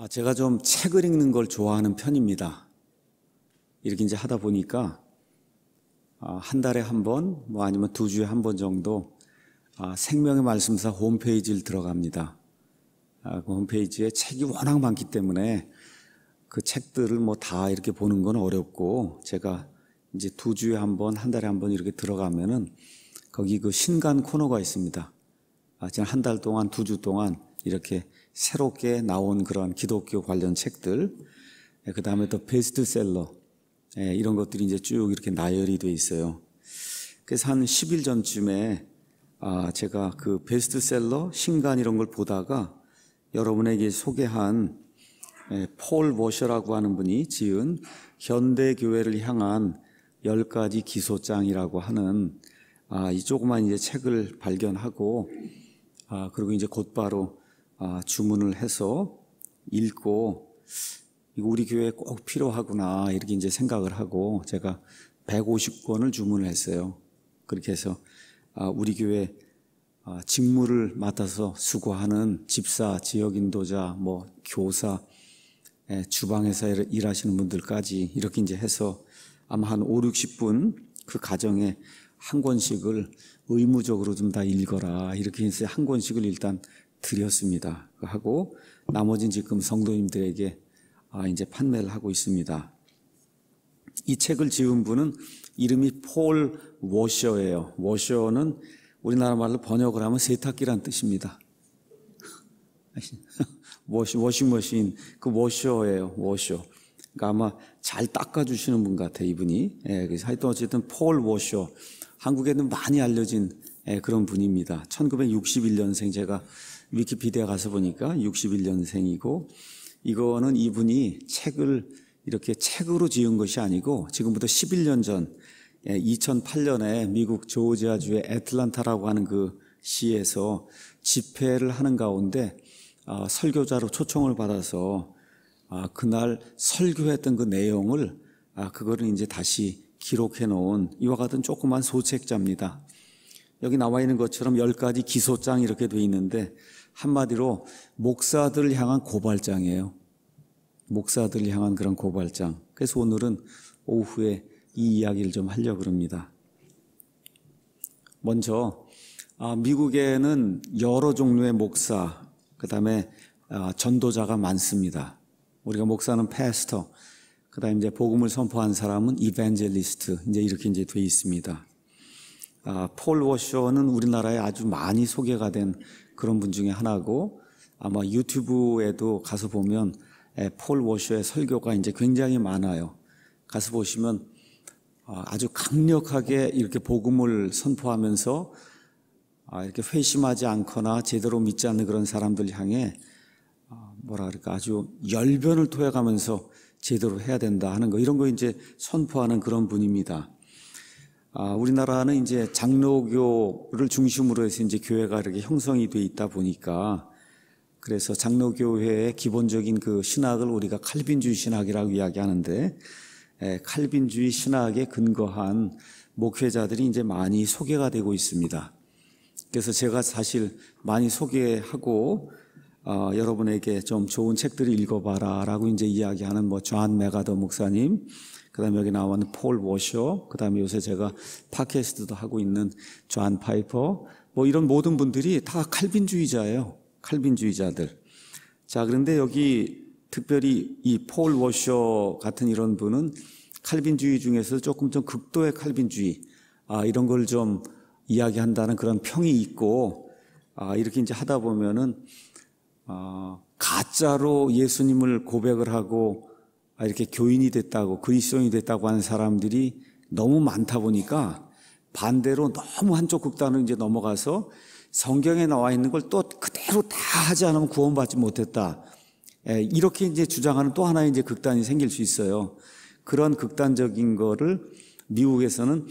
아, 제가 좀 책을 읽는 걸 좋아하는 편입니다. 이렇게 이제 하다 보니까 아, 한 달에 한 번, 뭐 아니면 두 주에 한 번 정도 아, 생명의 말씀사 홈페이지를 들어갑니다. 그 홈페이지에 책이 워낙 많기 때문에 그 책들을 뭐 다 이렇게 보는 건 어렵고 제가 이제 두 주에 한 번, 한 달에 한 번 이렇게 들어가면은 거기 그 신간 코너가 있습니다. 아, 지난 한달 동안, 두 주 동안 이렇게 새롭게 나온 그런 기독교 관련 책들, 예, 그 다음에 또 베스트셀러 예, 이런 것들이 이제 쭉 이렇게 나열이 돼 있어요. 그래서 한 10일 전쯤에 아, 제가 그 베스트셀러 신간 이런 걸 보다가 여러분에게 소개한 예, 폴 워셔라고 하는 분이 지은 현대 교회를 향한 열 가지 기소장이라고 하는 아, 이 조그만 이제 책을 발견하고 아, 그리고 이제 곧바로 아, 주문을 해서 읽고 이거 우리 교회에 꼭 필요하구나 이렇게 이제 생각을 하고 제가 150권을 주문을 했어요. 그렇게 해서 아, 우리 교회 아, 직무를 맡아서 수고하는 집사, 지역 인도자, 뭐 교사, 예, 주방에서 일하시는 분들까지 이렇게 이제 해서 아마 한 5, 60분 그 가정에 한 권씩을 의무적으로 좀 다 읽어라. 이렇게 해서 한 권씩을 일단 드렸습니다. 하고 나머진 지금 성도님들에게 아, 이제 판매를 하고 있습니다. 이 책을 지은 분은 이름이 폴 워셔예요. 워셔는 우리나라 말로 번역을 하면 세탁기란 뜻입니다. 워시, 워싱머신, 그 워셔예요, 워셔. 그러니까 아마 잘 닦아주시는 분 같아, 이분이. 예, 그래서 하여튼 어쨌든 폴 워셔. 한국에는 많이 알려진 예, 그런 분입니다. 1961년생 제가 위키피디아 가서 보니까 61년생이고 이거는 이분이 책을 이렇게 책으로 지은 것이 아니고 지금부터 11년 전 2008년에 예, 미국 조지아주의 애틀란타라고 하는 그 시에서 집회를 하는 가운데 아, 설교자로 초청을 받아서 아, 그날 설교했던 그 내용을 아, 그거를 이제 다시 기록해 놓은 이와 같은 조그만 소책자입니다. 여기 나와 있는 것처럼 10가지 기소장 이렇게 돼 있는데 한마디로 목사들을 향한 고발장이에요. 목사들을 향한 그런 고발장. 그래서 오늘은 오후에 이 이야기를 좀 하려고 합니다. 먼저 아, 미국에는 여러 종류의 목사, 그 다음에 아, 전도자가 많습니다. 우리가 목사는 패스터, 그다음 이제 복음을 선포한 사람은 이벤젤리스트, 이제 이렇게 이제 돼 있습니다. 아, 폴 워셔는 우리나라에 아주 많이 소개가 된 그런 분 중에 하나고 아마 유튜브에도 가서 보면 예, 폴 워셔의 설교가 이제 굉장히 많아요. 가서 보시면 아, 아주 강력하게 이렇게 복음을 선포하면서 아, 이렇게 회심하지 않거나 제대로 믿지 않는 그런 사람들 향해 아, 뭐라 그럴까 아주 열변을 토해가면서 제대로 해야 된다 하는 거 이런 거 이제 선포하는 그런 분입니다. 아, 우리나라는 이제 장로교를 중심으로 해서 이제 교회가 이렇게 형성이 돼 있다 보니까 그래서 장로교회의 기본적인 그 신학을 우리가 칼빈주의 신학이라고 이야기하는데 에, 예, 칼빈주의 신학에 근거한 목회자들이 이제 많이 소개가 되고 있습니다. 그래서 제가 사실 많이 소개하고 어, 여러분에게 좀 좋은 책들을 읽어봐라라고 이제 이야기하는 뭐 조한 메가더 목사님, 그다음에 여기 나왔는 폴워셔 그다음에 요새 제가 팟캐스트도 하고 있는 존 파이퍼, 뭐 이런 모든 분들이 다 칼빈주의자예요. 칼빈주의자들. 자, 그런데 여기 특별히 이 폴워셔 같은 이런 분은 칼빈주의 중에서 조금 좀 극도의 칼빈주의, 아, 이런 걸 좀 이야기한다는 그런 평이 있고, 아, 이렇게 이제 하다 보면은, 어, 가짜로 예수님을 고백을 하고 아, 이렇게 교인이 됐다고 그리스도인이 됐다고 하는 사람들이 너무 많다 보니까 반대로 너무 한쪽 극단으로 이제 넘어가서 성경에 나와 있는 걸 또 그대로 다 하지 않으면 구원받지 못했다. 예, 이렇게 이제 주장하는 또 하나의 이제 극단이 생길 수 있어요. 그런 극단적인 거를 미국에서는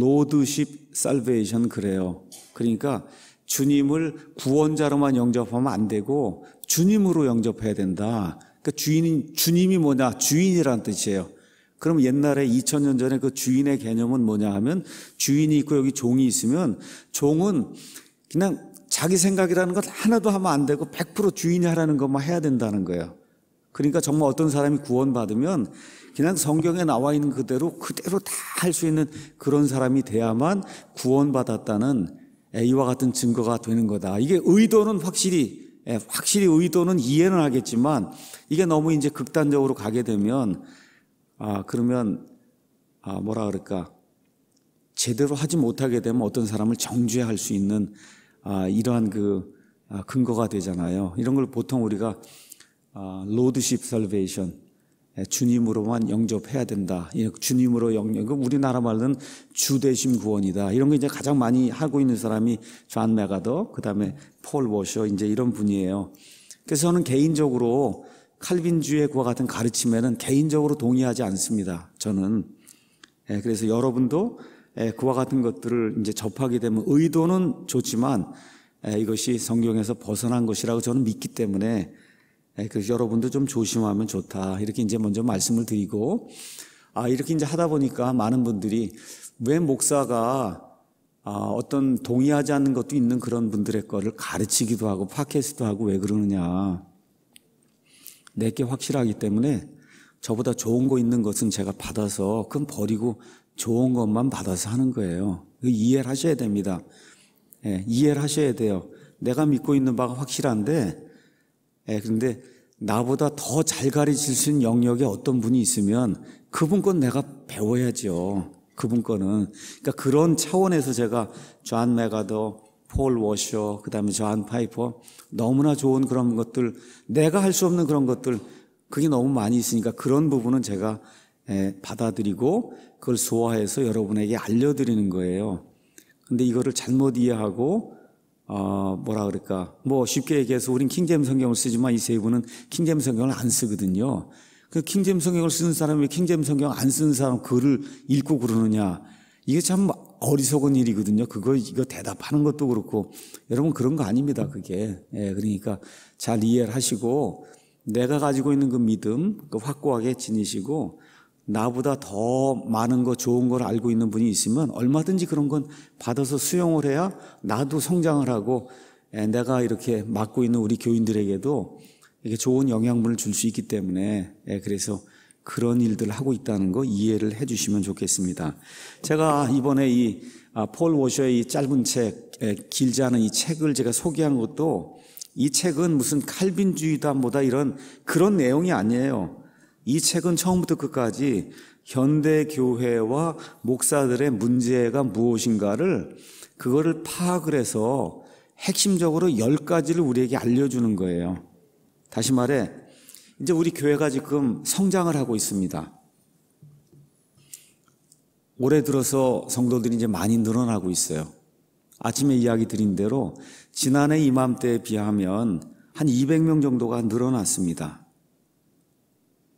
로드십 살베이션 그래요. 그러니까 주님을 구원자로만 영접하면 안 되고 주님으로 영접해야 된다. 그 주인, 주님이 뭐냐? 주인이란 뜻이에요. 그럼 옛날에 2000년 전에 그 주인의 개념은 뭐냐 하면 주인이 있고 여기 종이 있으면 종은 그냥 자기 생각이라는 것 하나도 하면 안 되고 100% 주인이 하라는 것만 해야 된다는 거예요. 그러니까 정말 어떤 사람이 구원받으면 그냥 성경에 나와 있는 그대로 그대로 다 할 수 있는 그런 사람이 돼야만 구원받았다는 A와 같은 증거가 되는 거다. 이게 의도는 확실히 예, 확실히 의도는 이해는 하겠지만 이게 너무 이제 극단적으로 가게 되면 아 그러면 아 뭐라 그럴까 제대로 하지 못하게 되면 어떤 사람을 정죄할 수 있는 아 이러한 그 아, 근거가 되잖아요. 이런 걸 보통 우리가 아 로드십 설베이션 예, 주님으로만 영접해야 된다. 주님으로 영접. 우리나라 말로는 주대심 구원이다. 이런 거 이제 가장 많이 하고 있는 사람이 존 메가더, 그 다음에 폴 워셔, 이제 이런 분이에요. 그래서 저는 개인적으로 칼빈주의 그와 같은 가르침에는 개인적으로 동의하지 않습니다. 저는. 예, 그래서 여러분도 그와 예, 같은 것들을 이제 접하게 되면 의도는 좋지만 이것이 성경에서 벗어난 것이라고 저는 믿기 때문에 네, 그래서 여러분도 좀 조심하면 좋다. 이렇게 이제 먼저 말씀을 드리고, 아, 이렇게 이제 하다 보니까 많은 분들이 왜 목사가 아, 어떤 동의하지 않는 것도 있는 그런 분들의 거를 가르치기도 하고 팟캐스트도 하고 왜 그러느냐. 내게 확실하기 때문에 저보다 좋은 거 있는 것은 제가 받아서 그건 버리고 좋은 것만 받아서 하는 거예요. 이해를 하셔야 됩니다. 예, 이해를 하셔야 돼요. 내가 믿고 있는 바가 확실한데 예, 그런데 나보다 더 잘 가르칠 수 있는 영역에 어떤 분이 있으면 그분 건 내가 배워야죠. 그분 거는. 그러니까 그런 차원에서 제가 존 메가더, 폴 워셔, 그 다음에 존 파이퍼 너무나 좋은 그런 것들, 내가 할 수 없는 그런 것들, 그게 너무 많이 있으니까 그런 부분은 제가 예, 받아들이고 그걸 소화해서 여러분에게 알려드리는 거예요. 근데 이거를 잘못 이해하고 어, 뭐라 그럴까. 뭐 쉽게 얘기해서 우린 킹잼 성경을 쓰지만 이 세 분은 킹잼 성경을 안 쓰거든요. 그 킹잼 성경을 쓰는 사람이 킹잼 성경 안 쓰는 사람 글을 읽고 그러느냐. 이게 참 어리석은 일이거든요. 그거, 이거 대답하는 것도 그렇고. 여러분 그런 거 아닙니다. 그게. 예, 그러니까 잘 이해를 하시고 내가 가지고 있는 그 믿음, 그 확고하게 지니시고 나보다 더 많은 거 좋은 걸 알고 있는 분이 있으면 얼마든지 그런 건 받아서 수용을 해야 나도 성장을 하고 예, 내가 이렇게 맡고 있는 우리 교인들에게도 이게 좋은 영향분을 줄 수 있기 때문에 예, 그래서 그런 일들을 하고 있다는 거 이해를 해 주시면 좋겠습니다. 제가 이번에 이폴 아, 워셔의 이 짧은 책, 예, 길지 않은 이 책을 제가 소개한 것도 이 책은 무슨 칼빈주의다 뭐다 이런 그런 내용이 아니에요. 이 책은 처음부터 끝까지 현대 교회와 목사들의 문제가 무엇인가를 그거를 파악을 해서 핵심적으로 열 가지를 우리에게 알려주는 거예요. 다시 말해, 이제 우리 교회가 지금 성장을 하고 있습니다. 올해 들어서 성도들이 이제 많이 늘어나고 있어요. 아침에 이야기 드린 대로 지난해 이맘때에 비하면 한 200명 정도가 늘어났습니다.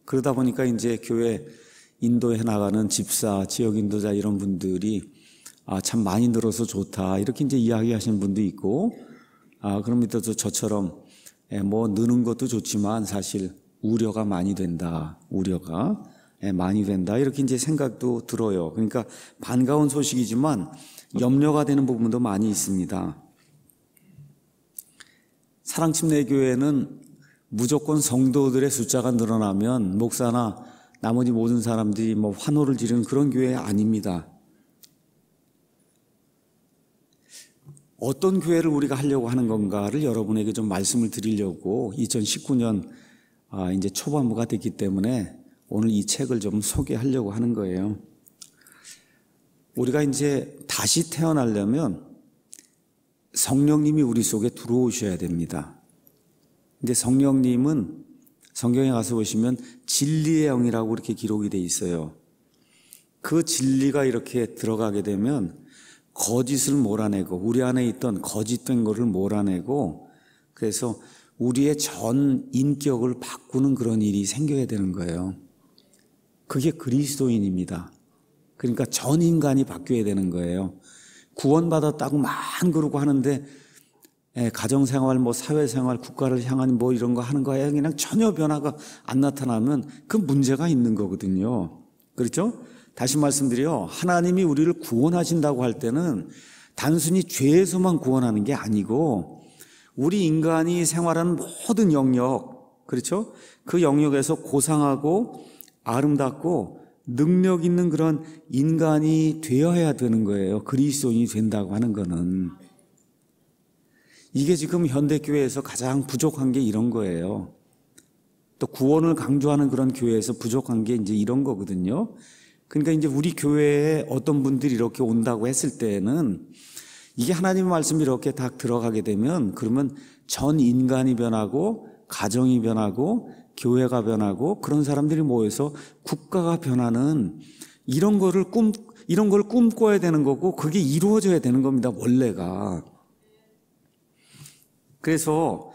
그러다 보니까 이제 교회 인도해 나가는 집사, 지역 인도자 이런 분들이 아, 참 많이 늘어서 좋다. 이렇게 이제 이야기하시는 분도 있고, 아, 그럼 이에 저처럼 예, 뭐 느는 것도 좋지만 사실 우려가 많이 된다. 우려가 예, 많이 된다. 이렇게 이제 생각도 들어요. 그러니까 반가운 소식이지만 염려가 되는 부분도 많이 있습니다. 사랑침례교회는 무조건 성도들의 숫자가 늘어나면 목사나 나머지 모든 사람들이 뭐 환호를 지르는 그런 교회 아닙니다. 어떤 교회를 우리가 하려고 하는 건가를 여러분에게 좀 말씀을 드리려고 2019년 아, 이제 초반부가 됐기 때문에 오늘 이 책을 좀 소개하려고 하는 거예요. 우리가 이제 다시 태어나려면 성령님이 우리 속에 들어오셔야 됩니다. 근데 성령님은 성경에 가서 보시면 진리의 영이라고 이렇게 기록이 돼 있어요. 그 진리가 이렇게 들어가게 되면 거짓을 몰아내고 우리 안에 있던 거짓된 것을 몰아내고 그래서 우리의 전 인격을 바꾸는 그런 일이 생겨야 되는 거예요. 그게 그리스도인입니다. 그러니까 전 인간이 바뀌어야 되는 거예요. 구원받았다고 막 그러고 하는데 예, 가정생활, 뭐 사회생활, 국가를 향한 뭐 이런 거 하는 거에 그냥 전혀 변화가 안 나타나면 그 문제가 있는 거거든요. 그렇죠? 다시 말씀드려 요 하나님이 우리를 구원하신다고 할 때는 단순히 죄에서만 구원하는 게 아니고 우리 인간이 생활하는 모든 영역, 그렇죠? 그 영역에서 고상하고 아름답고 능력 있는 그런 인간이 되어야 되는 거예요. 그리스도인이 된다고 하는 거는. 이게 지금 현대교회에서 가장 부족한 게 이런 거예요. 또 구원을 강조하는 그런 교회에서 부족한 게 이제 이런 거거든요. 그러니까 이제 우리 교회에 어떤 분들이 이렇게 온다고 했을 때는 이게 하나님의 말씀이 이렇게 딱 들어가게 되면 그러면 전 인간이 변하고 가정이 변하고 교회가 변하고 그런 사람들이 모여서 국가가 변하는 이런 거를 꿈, 이런 걸 꿈꿔야 되는 거고 그게 이루어져야 되는 겁니다, 원래가. 그래서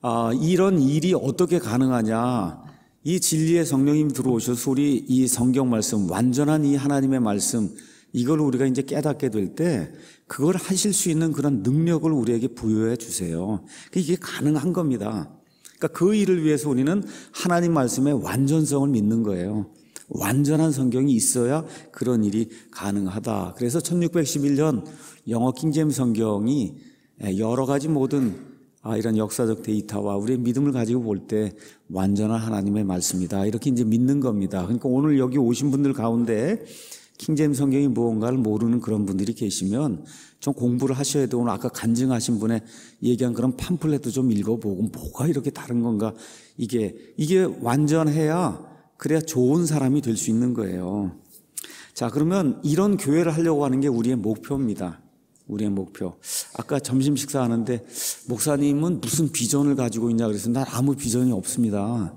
아, 이런 일이 어떻게 가능하냐? 이 진리의 성령님 들어오셔서 우리 이 성경 말씀, 완전한 이 하나님의 말씀, 이걸 우리가 이제 깨닫게 될 때 그걸 하실 수 있는 그런 능력을 우리에게 부여해 주세요. 그러니까 이게 가능한 겁니다. 그러니까 그 일을 위해서 우리는 하나님 말씀의 완전성을 믿는 거예요. 완전한 성경이 있어야 그런 일이 가능하다. 그래서 1611년 영어 킹제임 성경이 예, 여러 가지 모든 아, 이런 역사적 데이터와 우리의 믿음을 가지고 볼 때 완전한 하나님의 말씀이다. 이렇게 이제 믿는 겁니다. 그러니까 오늘 여기 오신 분들 가운데 킹제 성경이 무언가를 모르는 그런 분들이 계시면 좀 공부를 하셔야 되고 오늘 아까 간증하신 분의 얘기한 그런 팜플렛도 좀 읽어보고 뭐가 이렇게 다른 건가 이게 이게 완전해야 그래야 좋은 사람이 될 수 있는 거예요. 자 그러면 이런 교회를 하려고 하는 게 우리의 목표입니다. 우리의 목표. 아까 점심 식사하는데 목사님은 무슨 비전을 가지고 있냐 그래서 난 아무 비전이 없습니다.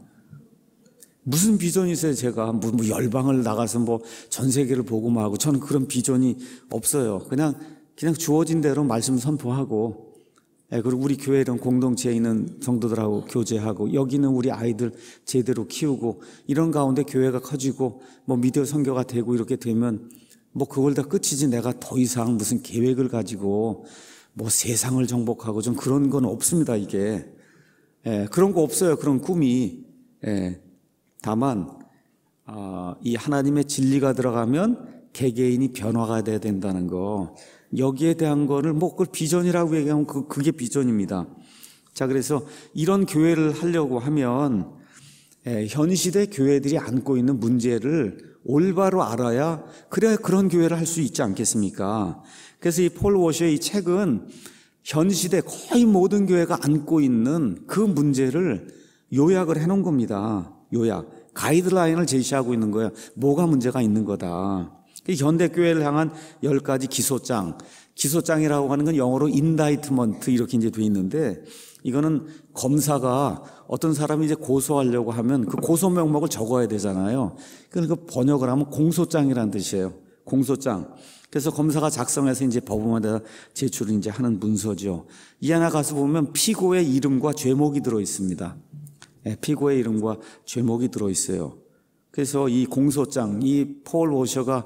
무슨 비전이 있어요, 제가. 뭐, 뭐 열방을 나가서 뭐 전 세계를 복음하고 저는 그런 비전이 없어요. 그냥, 그냥 주어진 대로 말씀 선포하고, 예, 그리고 우리 교회 이런 공동체에 있는 성도들하고 교제하고, 여기는 우리 아이들 제대로 키우고, 이런 가운데 교회가 커지고, 뭐 미디어 선교가 되고 이렇게 되면 뭐 그걸 다 끝이지 내가 더 이상 무슨 계획을 가지고 뭐 세상을 정복하고 좀 그런 건 없습니다, 이게. 예, 그런 거 없어요. 그런 꿈이. 예, 다만, 아, 이 하나님의 진리가 들어가면 개개인이 변화가 돼야 된다는 거. 여기에 대한 거를, 뭐, 그걸 비전이라고 얘기하면 그, 그게 비전입니다. 자, 그래서 이런 교회를 하려고 하면, 예, 현 시대 교회들이 안고 있는 문제를 올바로 알아야 그래야 그런 교회를 할 수 있지 않겠습니까? 그래서 이 폴 워셔의 이 책은 현 시대 거의 모든 교회가 안고 있는 그 문제를 요약을 해놓은 겁니다. 요약 가이드라인을 제시하고 있는 거예요. 뭐가 문제가 있는 거다. 그 현대 교회를 향한 열 가지 기소장, 기소장이라고 하는 건 영어로 인다이트먼트 이렇게 이제 돼 있는데 이거는 검사가 어떤 사람이 이제 고소하려고 하면 그 고소 명목을 적어야 되잖아요. 그러니까 그 번역을 하면 공소장이라는 뜻이에요. 공소장. 그래서 검사가 작성해서 이제 법원에다 제출을 이제 하는 문서죠. 이 하나 가서 보면 피고의 이름과 죄목이 들어 있습니다. 예, 피고의 이름과 죄목이 들어 있어요. 그래서 이 공소장, 이 폴 워셔가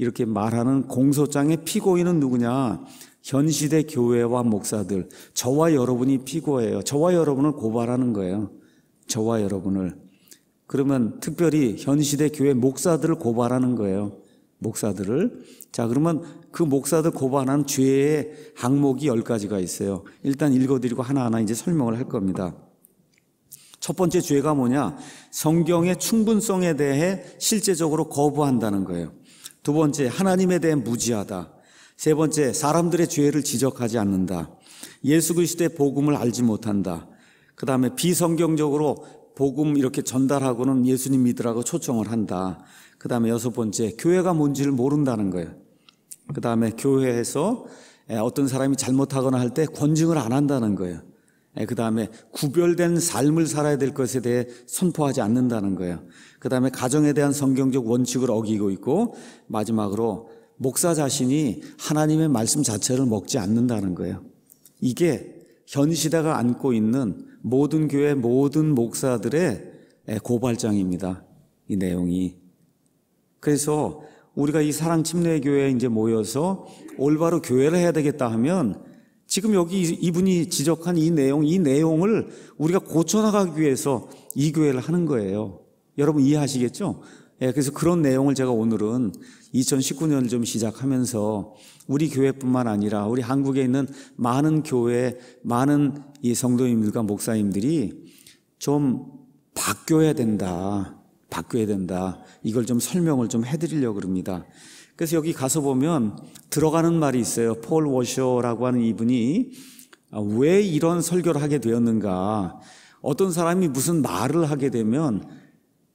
이렇게 말하는 공소장의 피고인은 누구냐? 현시대 교회와 목사들, 저와 여러분이 피고예요. 저와 여러분을 고발하는 거예요. 저와 여러분을. 그러면 특별히 현시대 교회 목사들을 고발하는 거예요. 목사들을. 자, 그러면 그 목사들 고발한 죄의 항목이 10가지가 있어요. 일단 읽어드리고 하나하나 이제 설명을 할 겁니다. 첫 번째 죄가 뭐냐? 성경의 충분성에 대해 실제적으로 거부한다는 거예요. 두 번째, 하나님에 대한 무지하다. 세 번째, 사람들의 죄를 지적하지 않는다. 예수 그리스도의 복음을 알지 못한다. 그 다음에 비성경적으로 복음 이렇게 전달하고는 예수님 믿으라고 초청을 한다. 그 다음에 여섯 번째, 교회가 뭔지를 모른다는 거예요. 그 다음에 교회에서 어떤 사람이 잘못하거나 할 때권증을안 한다는 거예요. 예, 그 다음에 구별된 삶을 살아야 될 것에 대해 선포하지 않는다는 거예요. 그 다음에 가정에 대한 성경적 원칙을 어기고 있고 마지막으로 목사 자신이 하나님의 말씀 자체를 먹지 않는다는 거예요. 이게 현 시대가 안고 있는 모든 교회 모든 목사들의 예, 고발장입니다. 이 내용이. 그래서 우리가 이 사랑 침례 교회에 이제 모여서 올바로 교회를 해야 되겠다 하면 지금 여기 이분이 지적한 이 내용, 이 내용을 우리가 고쳐나가기 위해서 이 교회를 하는 거예요. 여러분 이해하시겠죠? 예, 그래서 그런 내용을 제가 오늘은 2019년을 좀 시작하면서 우리 교회뿐만 아니라 우리 한국에 있는 많은 교회, 많은 이 성도님들과 목사님들이 좀 바뀌어야 된다. 바뀌어야 된다. 이걸 좀 설명을 좀 해드리려고 그럽니다. 그래서 여기 가서 보면 들어가는 말이 있어요. 폴 워셔라고 하는 이분이 아, 왜 이런 설교를 하게 되었는가. 어떤 사람이 무슨 말을 하게 되면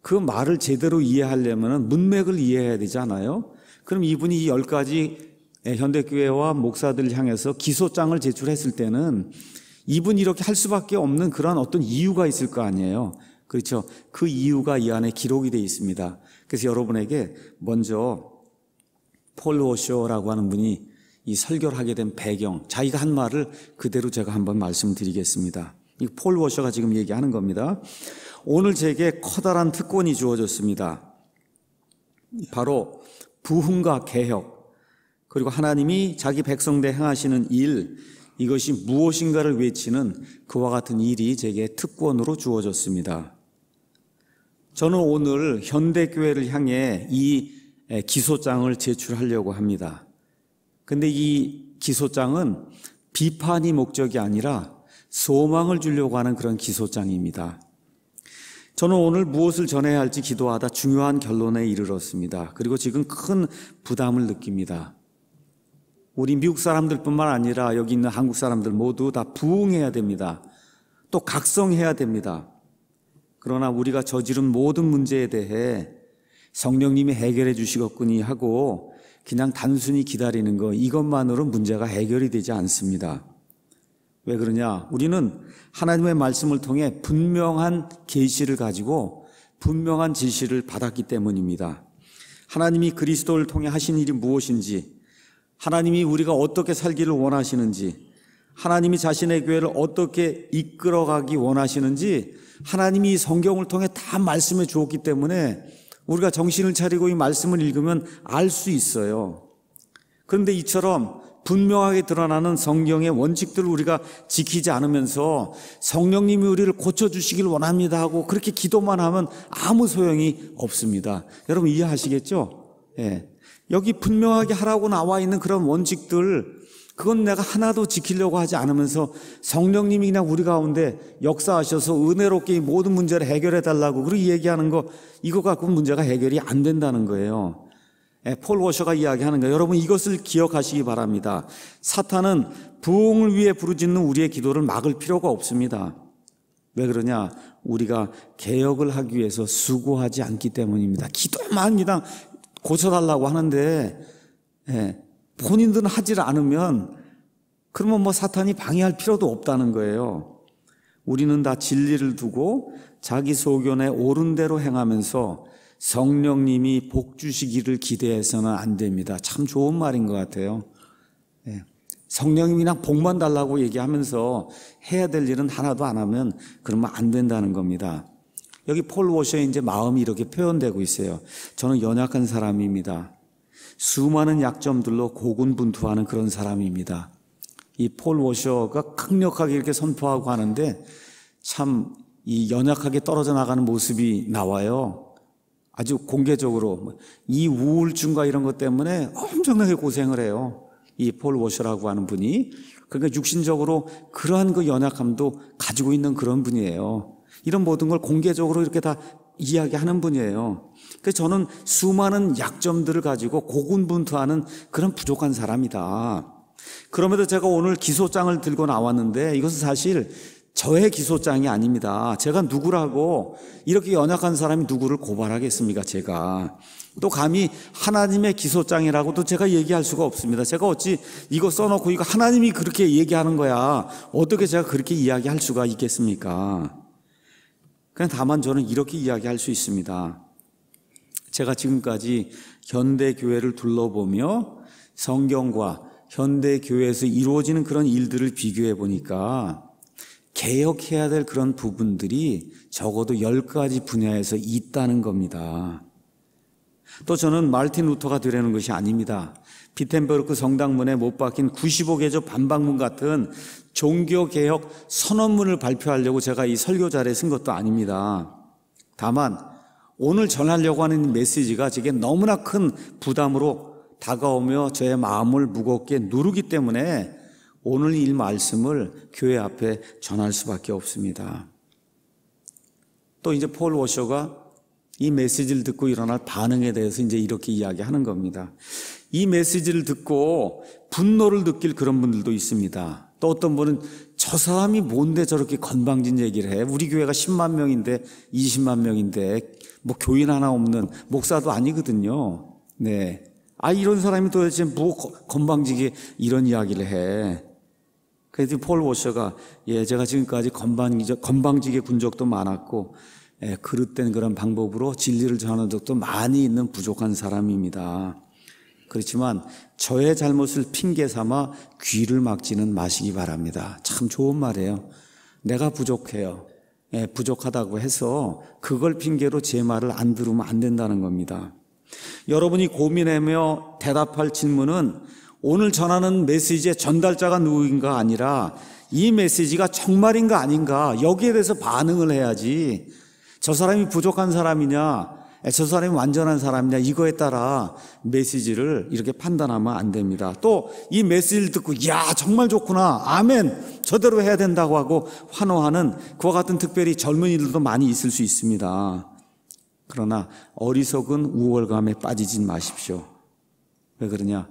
그 말을 제대로 이해하려면 문맥을 이해해야 되잖아요. 그럼 이분이 이열 가지 현대교회와 목사들 을 향해서 기소장을 제출했을 때는 이분이 이렇게 할 수밖에 없는 그런 어떤 이유가 있을 거 아니에요. 그렇죠. 그 이유가 이 안에 기록이 되어 있습니다. 그래서 여러분에게 먼저 폴 워쇼라고 하는 분이 이 설교를 하게 된 배경, 자기가 한 말을 그대로 제가 한번 말씀드리겠습니다. 이 폴 워셔가 지금 얘기하는 겁니다. 오늘 제게 커다란 특권이 주어졌습니다. 바로 부흥과 개혁, 그리고 하나님이 자기 백성대 행하시는 일, 이것이 무엇인가를 외치는 그와 같은 일이 제게 특권으로 주어졌습니다. 저는 오늘 현대교회를 향해 이 기소장을 제출하려고 합니다. 근데 이 기소장은 비판이 목적이 아니라 소망을 주려고 하는 그런 기소장입니다. 저는 오늘 무엇을 전해야 할지 기도하다 중요한 결론에 이르렀습니다. 그리고 지금 큰 부담을 느낍니다. 우리 미국 사람들뿐만 아니라 여기 있는 한국 사람들 모두 다 부응해야 됩니다. 또 각성해야 됩니다. 그러나 우리가 저지른 모든 문제에 대해 성령님이 해결해 주시겠군이 하고 그냥 단순히 기다리는 거 이것만으로 문제가 해결이 되지 않습니다. 왜 그러냐? 우리는 하나님의 말씀을 통해 분명한 계시를 가지고 분명한 지시를 받았기 때문입니다. 하나님이 그리스도를 통해 하신 일이 무엇인지, 하나님이 우리가 어떻게 살기를 원하시는지, 하나님이 자신의 교회를 어떻게 이끌어가기 원하시는지 하나님이 이 성경을 통해 다 말씀해 주었기 때문에 우리가 정신을 차리고 이 말씀을 읽으면 알 수 있어요. 그런데 이처럼 분명하게 드러나는 성경의 원칙들을 우리가 지키지 않으면서 성령님이 우리를 고쳐주시길 원합니다 하고 그렇게 기도만 하면 아무 소용이 없습니다. 여러분 이해하시겠죠? 예. 여기 분명하게 하라고 나와 있는 그런 원칙들 그건 내가 하나도 지키려고 하지 않으면서 성령님이 그냥 우리 가운데 역사하셔서 은혜롭게 모든 문제를 해결해 달라고 그렇게 얘기하는 거 이거 갖고 문제가 해결이 안 된다는 거예요. 에, 예, 폴 워셔가 이야기하는 거예요 여러분 이것을 기억하시기 바랍니다. 사탄은 부흥을 위해 부르짖는 우리의 기도를 막을 필요가 없습니다. 왜 그러냐? 우리가 개혁을 하기 위해서 수고하지 않기 때문입니다. 기도만 그냥 고쳐달라고 하는데 예, 본인들은 하질 않으면 그러면 뭐 사탄이 방해할 필요도 없다는 거예요. 우리는 다 진리를 두고 자기 소견에 옳은 대로 행하면서 성령님이 복 주시기를 기대해서는 안 됩니다. 참 좋은 말인 것 같아요. 네. 성령님이 그 복만 달라고 얘기하면서 해야 될 일은 하나도 안 하면 그러면 안 된다는 겁니다. 여기 폴 워셔의 이제 마음이 이렇게 표현되고 있어요. 저는 연약한 사람입니다. 수많은 약점들로 고군분투하는 그런 사람입니다. 이 폴 워셔가 강력하게 이렇게 선포하고 하는데 참 이 연약하게 떨어져 나가는 모습이 나와요. 아주 공개적으로 이 우울증과 이런 것 때문에 엄청나게 고생을 해요. 이 폴 워셔라고 하는 분이 그러니까 육신적으로 그러한 그 연약함도 가지고 있는 그런 분이에요. 이런 모든 걸 공개적으로 이렇게 다 이야기하는 분이에요. 그 저는 수많은 약점들을 가지고 고군분투하는 그런 부족한 사람이다. 그럼에도 제가 오늘 기소장을 들고 나왔는데 이것은 사실 저의 기소장이 아닙니다. 제가 누구라고 이렇게 연약한 사람이 누구를 고발하겠습니까? 제가. 또 감히 하나님의 기소장이라고도 제가 얘기할 수가 없습니다. 제가 어찌 이거 써놓고 이거 하나님이 그렇게 얘기하는 거야. 어떻게 제가 그렇게 이야기할 수가 있겠습니까? 그냥 다만 저는 이렇게 이야기할 수 있습니다. 제가 지금까지 현대 교회를 둘러보며 성경과 현대 교회에서 이루어지는 그런 일들을 비교해 보니까 개혁해야 될 그런 부분들이 적어도 1가지 분야에서 있다는 겁니다. 또 저는 말틴 루터가 되려는 것이 아닙니다. 비텐베르크 성당문에 못 박힌 95개조 반박문 같은 종교개혁 선언문을 발표하려고 제가 이 설교 자리에 쓴 것도 아닙니다. 다만 오늘 전하려고 하는 메시지가 제게 너무나 큰 부담으로 다가오며 저의 마음을 무겁게 누르기 때문에 오늘 이 말씀을 교회 앞에 전할 수밖에 없습니다. 또 이제 폴 워셔가 이 메시지를 듣고 일어날 반응에 대해서 이제 이렇게 이야기하는 겁니다. 이 메시지를 듣고 분노를 느낄 그런 분들도 있습니다. 또 어떤 분은 저 사람이 뭔데 저렇게 건방진 얘기를 해? 우리 교회가 10만 명인데 20만 명인데 뭐 교인 하나 없는 목사도 아니거든요. 네. 아 이런 사람이 도대체 뭐 건방지게 이런 이야기를 해? 그래서 폴 워셔가 예 제가 지금까지 건방지, 건방지게 군 적도 많았고 예, 그릇된 그런 방법으로 진리를 전하는 적도 많이 있는 부족한 사람입니다. 그렇지만 저의 잘못을 핑계 삼아 귀를 막지는 마시기 바랍니다. 참 좋은 말이에요. 내가 부족해요. 예, 부족하다고 해서 그걸 핑계로 제 말을 안 들으면 안 된다는 겁니다. 여러분이 고민하며 대답할 질문은 오늘 전하는 메시지의 전달자가 누구인가 아니라 이 메시지가 정말인가 아닌가 여기에 대해서 반응을 해야지 저 사람이 부족한 사람이냐 저 사람이 완전한 사람이냐 이거에 따라 메시지를 이렇게 판단하면 안 됩니다. 또 이 메시지를 듣고 야 정말 좋구나 아멘 저대로 해야 된다고 하고 환호하는 그와 같은 특별히 젊은이들도 많이 있을 수 있습니다. 그러나 어리석은 우월감에 빠지진 마십시오. 왜 그러냐?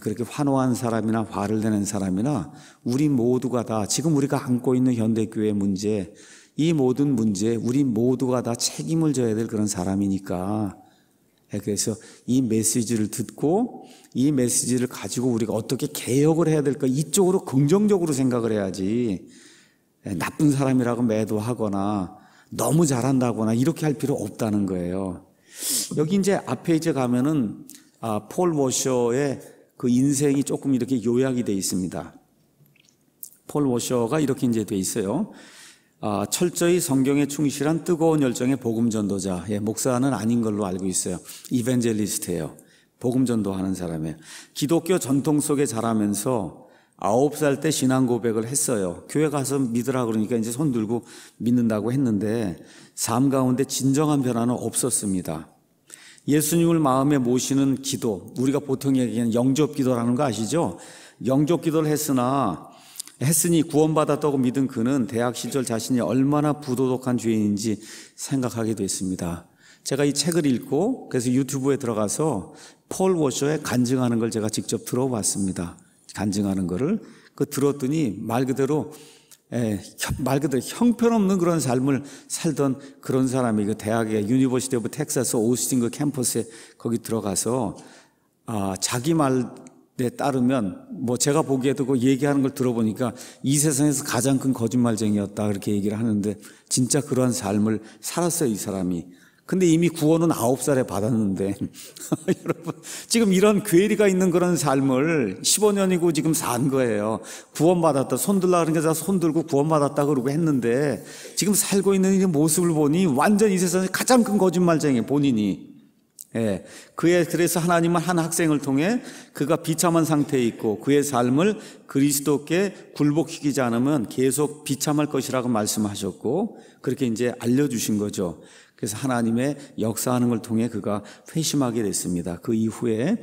그렇게 환호한 사람이나 화를 내는 사람이나 우리 모두가 다 지금 우리가 안고 있는 현대교회 문제 이 모든 문제에 우리 모두가 다 책임을 져야 될 그런 사람이니까 예, 그래서 이 메시지를 듣고 이 메시지를 가지고 우리가 어떻게 개혁을 해야 될까 이쪽으로 긍정적으로 생각을 해야지 예, 나쁜 사람이라고 매도하거나 너무 잘한다거나 이렇게 할 필요 없다는 거예요. 여기 이제 앞에 이제 가면은 아, 폴 워셔의 그 인생이 조금 이렇게 요약이 돼 있습니다. 폴 워셔가 이렇게 이제 돼 있어요. 아, 철저히 성경에 충실한 뜨거운 열정의 복음 전도자. 예, 목사는 아닌 걸로 알고 있어요. 이벤젤리스트예요. 복음 전도하는 사람이에요. 기독교 전통 속에 자라면서 아홉 살 때 신앙 고백을 했어요. 교회 가서 믿으라 그러니까 이제 손 들고 믿는다고 했는데 삶 가운데 진정한 변화는 없었습니다. 예수님을 마음에 모시는 기도, 우리가 보통 얘기하는 영접 기도라는 거 아시죠? 영접 기도를 했으나 했으니 구원받았다고 믿은 그는 대학 시절 자신이 얼마나 부도덕한 죄인인지 생각하기도 했습니다. 제가 이 책을 읽고 그래서 유튜브에 들어가서 폴 워셔의 간증하는 걸 제가 직접 들어봤습니다. 간증하는 거를 그 들었더니 말 그대로 에, 예, 말 그대로 형편없는 그런 삶을 살던 그런 사람이 그 대학의 유니버시티 오브 텍사스 오스틴 그 캠퍼스에 거기 들어가서 아, 자기 말 따르면 뭐 제가 보기에도 그 얘기하는 걸 들어보니까 이 세상에서 가장 큰 거짓말쟁이였다 그렇게 얘기를 하는데 진짜 그러한 삶을 살았어요 이 사람이. 근데 이미 구원은 아홉 살에 받았는데 여러분 지금 이런 괴리가 있는 그런 삶을 15년이고 지금 산 거예요. 구원 받았다 손들라 그러게다 손들고 구원 받았다 그러고 했는데 지금 살고 있는 이 모습을 보니 완전 이 세상에 가장 큰 거짓말쟁이 본인이. 예. 그의 그래서 하나님은 한 학생을 통해 그가 비참한 상태에 있고 그의 삶을 그리스도께 굴복시키지 않으면 계속 비참할 것이라고 말씀하셨고 그렇게 이제 알려주신 거죠. 그래서 하나님의 역사하는 걸 통해 그가 회심하게 됐습니다. 그 이후에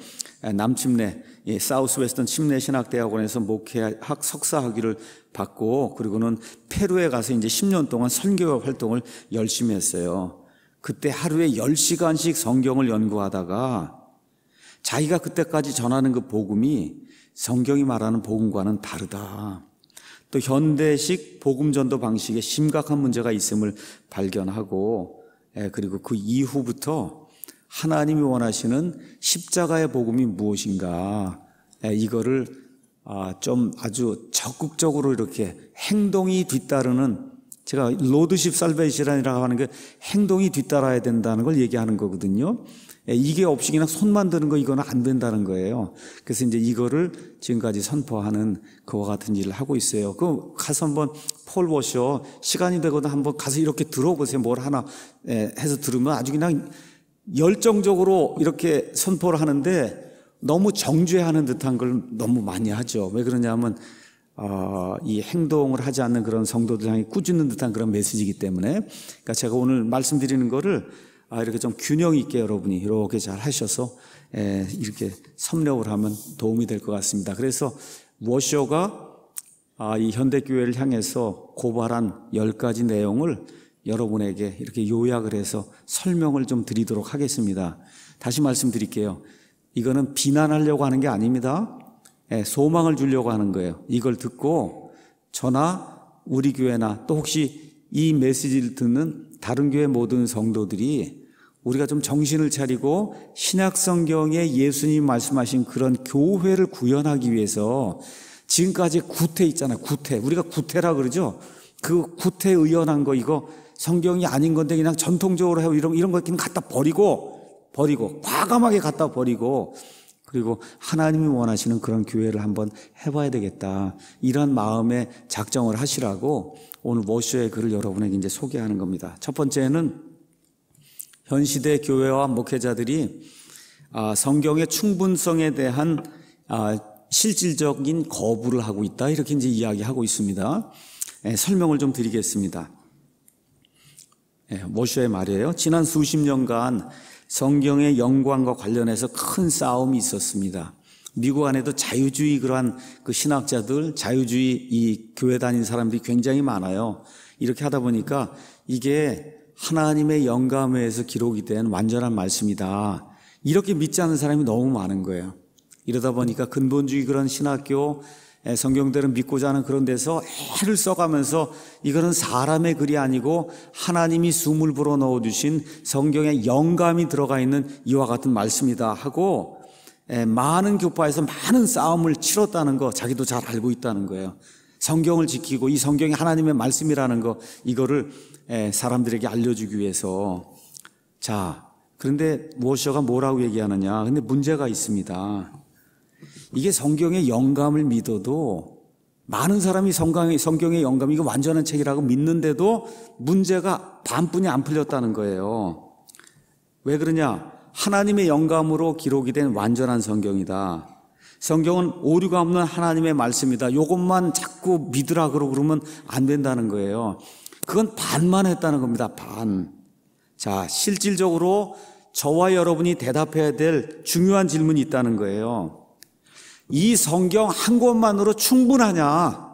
남침례, 예, 사우스웨스턴 침례 신학대학원에서 목회학 석사 학위를 받고 그리고는 페루에 가서 이제 10년 동안 선교 활동을 열심히 했어요. 그때 하루에 10시간씩 성경을 연구하다가 자기가 그때까지 전하는 그 복음이 성경이 말하는 복음과는 다르다. 또 현대식 복음 전도 방식에 심각한 문제가 있음을 발견하고 예, 그리고 그 이후부터 하나님이 원하시는 십자가의 복음이 무엇인가 예, 이거를 아, 좀 아주 적극적으로 이렇게 행동이 뒤따르는 제가 로드십 살베이시란이라고 하는 게 행동이 뒤따라야 된다는 걸 얘기하는 거거든요. 예, 이게 없이 그냥 손만 드는 거 이거는 안 된다는 거예요. 그래서 이제 이거를 지금까지 선포하는 그와 같은 일을 하고 있어요. 그 가서 한번 폴 워셔 시간이 되거든 한번 가서 이렇게 들어보세요. 뭘 하나 예, 해서 들으면 아주 그냥 열정적으로 이렇게 선포를 하는데 너무 정죄하는 듯한 걸 너무 많이 하죠. 왜 그러냐면 어, 이 행동을 하지 않는 그런 성도들 향해 꾸짖는 듯한 그런 메시지이기 때문에 그러니까 제가 오늘 말씀드리는 거를 아, 이렇게 좀 균형 있게 여러분이 이렇게 잘 하셔서 에, 예, 이렇게 섭렵을 하면 도움이 될 것 같습니다. 그래서 워쇼가 아, 이 현대교회를 향해서 고발한 10가지 내용을 여러분에게 이렇게 요약을 해서 설명을 좀 드리도록 하겠습니다. 다시 말씀드릴게요. 이거는 비난하려고 하는 게 아닙니다. 예, 소망을 주려고 하는 거예요. 이걸 듣고 저나 우리 교회나 또 혹시 이 메시지를 듣는 다른 교회 모든 성도들이 우리가 좀 정신을 차리고 신약 성경에 예수님 말씀하신 그런 교회를 구현하기 위해서 지금까지 구태 있잖아요. 구태. 우리가 구태라 그러죠. 그 구태 의연한 거 이거 성경이 아닌 건데 그냥 전통적으로 하고 이런 이런 거 갖다 버리고 버리고 과감하게 갖다 버리고 그리고 하나님이 원하시는 그런 교회를 한번 해봐야 되겠다. 이런 마음에 작정을 하시라고 오늘 워쇼의 글을 여러분에게 이제 소개하는 겁니다. 첫 번째는 현 시대 교회와 목회자들이 아, 성경의 충분성에 대한 아, 실질적인 거부를 하고 있다. 이렇게 이제 이야기하고 있습니다. 예, 설명을 좀 드리겠습니다. 예, 워쇼의 말이에요. 지난 수십 년간 성경의 영광과 관련해서 큰 싸움이 있었습니다. 미국 안에도 자유주의 그러한 그 신학자들, 자유주의 이 교회 다닌 사람들이 굉장히 많아요. 이렇게 하다 보니까 이게 하나님의 영감에 서 기록이 된 완전한 말씀이다. 이렇게 믿지 않는 사람이 너무 많은 거예요. 이러다 보니까 근본주의 그런 신학교 예, 성경들은 믿고자 하는 그런 데서 해를 써가면서 이거는 사람의 글이 아니고 하나님이 숨을 불어 넣어주신 성경의 영감이 들어가 있는 이와 같은 말씀이다 하고 예, 많은 교파에서 많은 싸움을 치렀다는 거 자기도 잘 알고 있다는 거예요. 성경을 지키고 이 성경이 하나님의 말씀이라는 거 이거를 예, 사람들에게 알려주기 위해서 자 그런데 모셔가 뭐라고 얘기하느냐 근데 문제가 있습니다. 이게 성경의 영감을 믿어도 많은 사람이 성경의, 성경의 영감, 이거 완전한 책이라고 믿는데도 문제가 반뿐이 안 풀렸다는 거예요. 왜 그러냐? 하나님의 영감으로 기록이 된 완전한 성경이다. 성경은 오류가 없는 하나님의 말씀이다. 요것만 자꾸 믿으라 그러고 그러면 안 된다는 거예요. 그건 반만 했다는 겁니다. 반. 자, 실질적으로 저와 여러분이 대답해야 될 중요한 질문이 있다는 거예요. 이 성경 한 권만으로 충분하냐?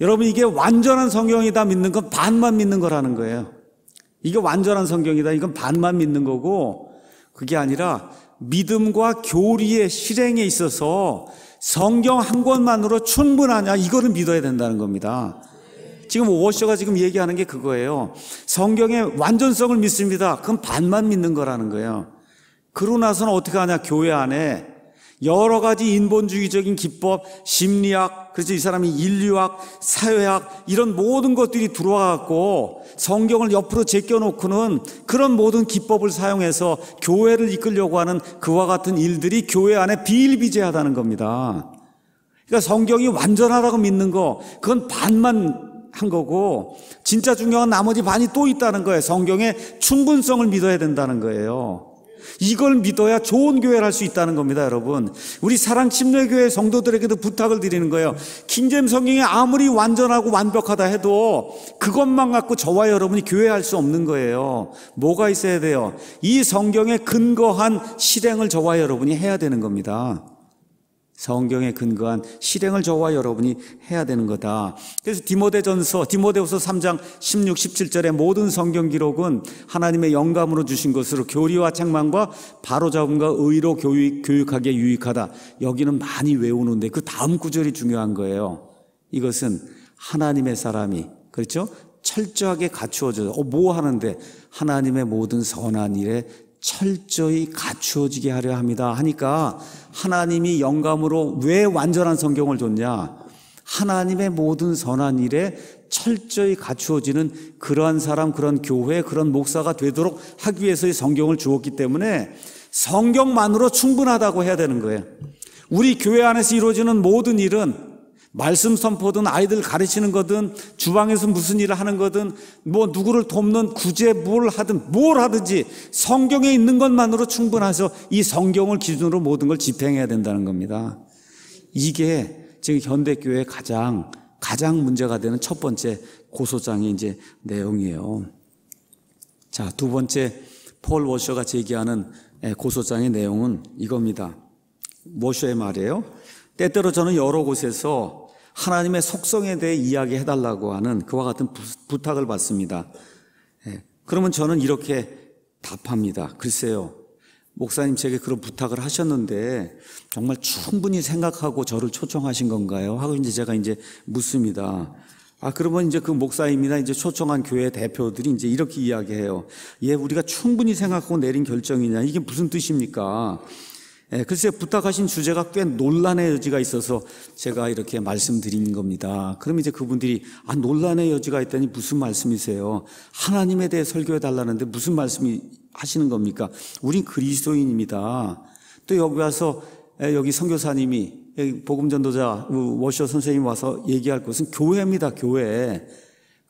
여러분 이게 완전한 성경이다 믿는 건 반만 믿는 거라는 거예요. 이게 완전한 성경이다. 이건 반만 믿는 거고 그게 아니라 믿음과 교리의 실행에 있어서 성경 한 권만으로 충분하냐 이거를 믿어야 된다는 겁니다. 지금 워셔가 지금 얘기하는 게 그거예요. 성경의 완전성을 믿습니다. 그건 반만 믿는 거라는 거예요. 그러고 나서는 어떻게 하냐 교회 안에 여러 가지 인본주의적인 기법, 심리학, 그래서 이 사람이 인류학, 사회학 이런 모든 것들이 들어와 갖고 성경을 옆으로 제껴 놓고는 그런 모든 기법을 사용해서 교회를 이끌려고 하는 그와 같은 일들이 교회 안에 비일비재하다는 겁니다. 그러니까 성경이 완전하다고 믿는 거 그건 반만 한 거고 진짜 중요한 나머지 반이 또 있다는 거예요. 성경의 충분성을 믿어야 된다는 거예요. 이걸 믿어야 좋은 교회를 할 수 있다는 겁니다, 여러분. 우리 사랑 침례교회 성도들에게도 부탁을 드리는 거예요. 킹잼 성경이 아무리 완전하고 완벽하다 해도 그것만 갖고 저와 여러분이 교회할 수 없는 거예요. 뭐가 있어야 돼요? 이 성경에 근거한 실행을 저와 여러분이 해야 되는 겁니다. 성경에 근거한 실행을 저와 여러분이 해야 되는 거다. 그래서 디모데전서, 디모데후서 3장 16, 17절의 모든 성경 기록은 하나님의 영감으로 주신 것으로 교리와 책망과 바로잡음과 의로 교육, 교육하기에 유익하다. 여기는 많이 외우는데 그 다음 구절이 중요한 거예요. 이것은 하나님의 사람이 그렇죠? 철저하게 갖추어져요. 어, 뭐 하는데 하나님의 모든 선한 일에 철저히 갖추어지게 하려 합니다. 하니까 하나님이 영감으로 왜 완전한 성경을 줬냐? 하나님의 모든 선한 일에 철저히 갖추어지는 그러한 사람, 그런 교회, 그런 목사가 되도록 하기 위해서의 성경을 주었기 때문에 성경만으로 충분하다고 해야 되는 거예요. 우리 교회 안에서 이루어지는 모든 일은 말씀 선포든 아이들 가르치는 거든 주방에서 무슨 일을 하는 거든 뭐 누구를 돕는 구제 뭘 하든 뭘 하든지 성경에 있는 것만으로 충분해서 이 성경을 기준으로 모든 걸 집행해야 된다는 겁니다. 이게 지금 현대교회 가장 가장 문제가 되는 첫 번째 고소장의 이제 내용이에요. 자, 두 번째 폴 워셔가 제기하는 예, 고소장의 내용은 이겁니다. 워셔의 말이에요. 때때로 저는 여러 곳에서 하나님의 속성에 대해 이야기해 달라고 하는 그와 같은 부, 탁을 받습니다. 예, 그러면 저는 이렇게 답합니다. 글쎄요. 목사님 제게 그런 부탁을 하셨는데 정말 충분히 생각하고 저를 초청하신 건가요? 하고 이제 제가 이제 묻습니다. 아 그러면 이제 그 목사님이나 이제 초청한 교회 대표들이 이제 이렇게 이야기해요. 예, 우리가 충분히 생각하고 내린 결정이냐 이게 무슨 뜻입니까? 예, 글쎄 부탁하신 주제가 꽤 논란의 여지가 있어서 제가 이렇게 말씀드린 겁니다. 그럼 이제 그분들이 아 논란의 여지가 있다니 무슨 말씀이세요? 하나님에 대해 설교해 달라는데 무슨 말씀이 하시는 겁니까? 우린 그리스도인입니다. 또 여기 와서 예, 여기 선교사님이 복음 전도자 워셔 선생님 와서 얘기할 것은 교회입니다. 교회.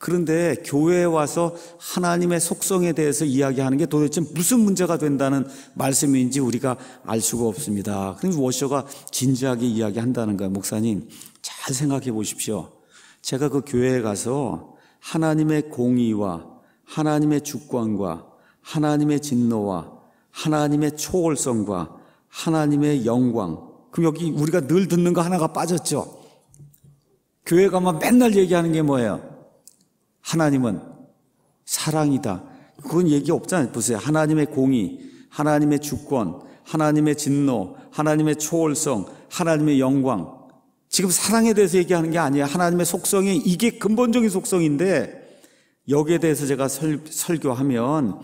그런데 교회에 와서 하나님의 속성에 대해서 이야기하는 게 도대체 무슨 문제가 된다는 말씀인지 우리가 알 수가 없습니다. 그래서 워셔가 진지하게 이야기한다는 거예요. 목사님, 잘 생각해 보십시오. 제가 그 교회에 가서 하나님의 공의와 하나님의 주권과 하나님의 진노와 하나님의 초월성과 하나님의 영광. 그럼 여기 우리가 늘 듣는 거 하나가 빠졌죠. 교회 가면 맨날 얘기하는 게 뭐예요? 하나님은 사랑이다. 그런 얘기 없잖아요. 보세요. 하나님의 공의, 하나님의 주권, 하나님의 진노, 하나님의 초월성, 하나님의 영광. 지금 사랑에 대해서 얘기하는 게 아니에요. 하나님의 속성이 이게 근본적인 속성인데 여기에 대해서 제가 설, 설교하면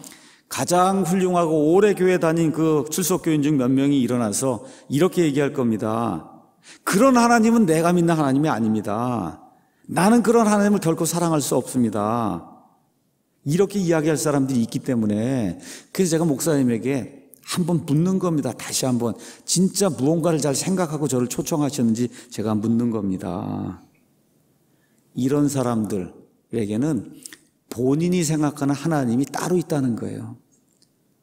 가장 훌륭하고 오래 교회 다닌 그 출석교인 중 몇 명이 일어나서 이렇게 얘기할 겁니다. 그런 하나님은 내가 믿는 하나님이 아닙니다. 나는 그런 하나님을 결코 사랑할 수 없습니다. 이렇게 이야기할 사람들이 있기 때문에 그래서 제가 목사님에게 한번 묻는 겁니다. 다시 한번 진짜 무언가를 잘 생각하고 저를 초청하셨는지 제가 묻는 겁니다. 이런 사람들에게는 본인이 생각하는 하나님이 따로 있다는 거예요.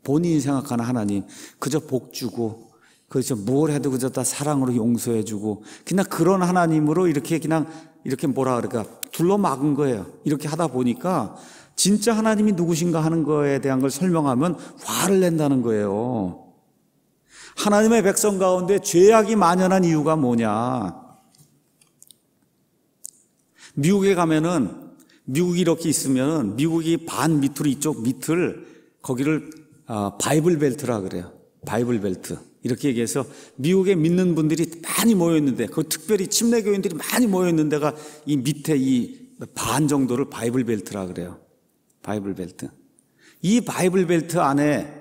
본인이 생각하는 하나님 그저 복 주고 그저 뭘 해도 그저 다 사랑으로 용서해 주고 그냥 그런 하나님으로 이렇게 그냥 이렇게 뭐라 그럴까 둘러막은 거예요. 이렇게 하다 보니까 진짜 하나님이 누구신가 하는 거에 대한 걸 설명하면 화를 낸다는 거예요. 하나님의 백성 가운데 죄악이 만연한 이유가 뭐냐? 미국에 가면은 미국이 이렇게 있으면 미국이 반 밑으로 이쪽 밑을 거기를 아, 바이블 벨트라 그래요. 바이블 벨트. 이렇게 얘기해서 미국에 믿는 분들이 많이 모였는데 그 특별히 침례교인들이 많이 모였는 데가 이 밑에 이 반 정도를 바이블 벨트라 그래요. 바이블 벨트. 이 바이블 벨트 안에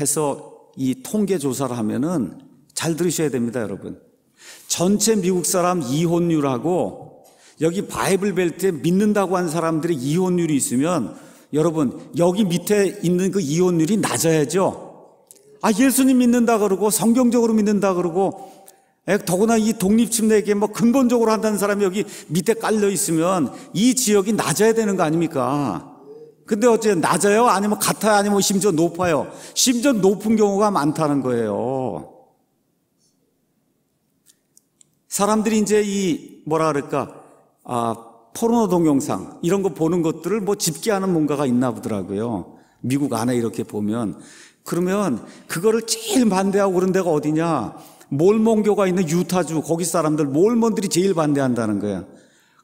해서 이 통계 조사를 하면은 잘 들으셔야 됩니다, 여러분. 전체 미국 사람 이혼율하고 여기 바이블 벨트에 믿는다고 한 사람들의 이혼율이 있으면 여러분 여기 밑에 있는 그 이혼율이 낮아야죠. 아, 예수님 믿는다 그러고 성경적으로 믿는다 그러고 더구나 이 독립침례에게 뭐 근본적으로 한다는 사람이 여기 밑에 깔려 있으면 이 지역이 낮아야 되는 거 아닙니까? 근데 어째 낮아요? 아니면 같아요? 아니면 심지어 높아요? 심지어 높은 경우가 많다는 거예요. 사람들이 이제 이 뭐라 그럴까? 아, 포르노 동영상 이런 거 보는 것들을 뭐 집계하는 뭔가가 있나 보더라고요. 미국 안에 이렇게 보면 그러면 그거를 제일 반대하고 그런 데가 어디냐? 몰몬교가 있는 유타주 거기 사람들 몰몬들이 제일 반대한다는 거예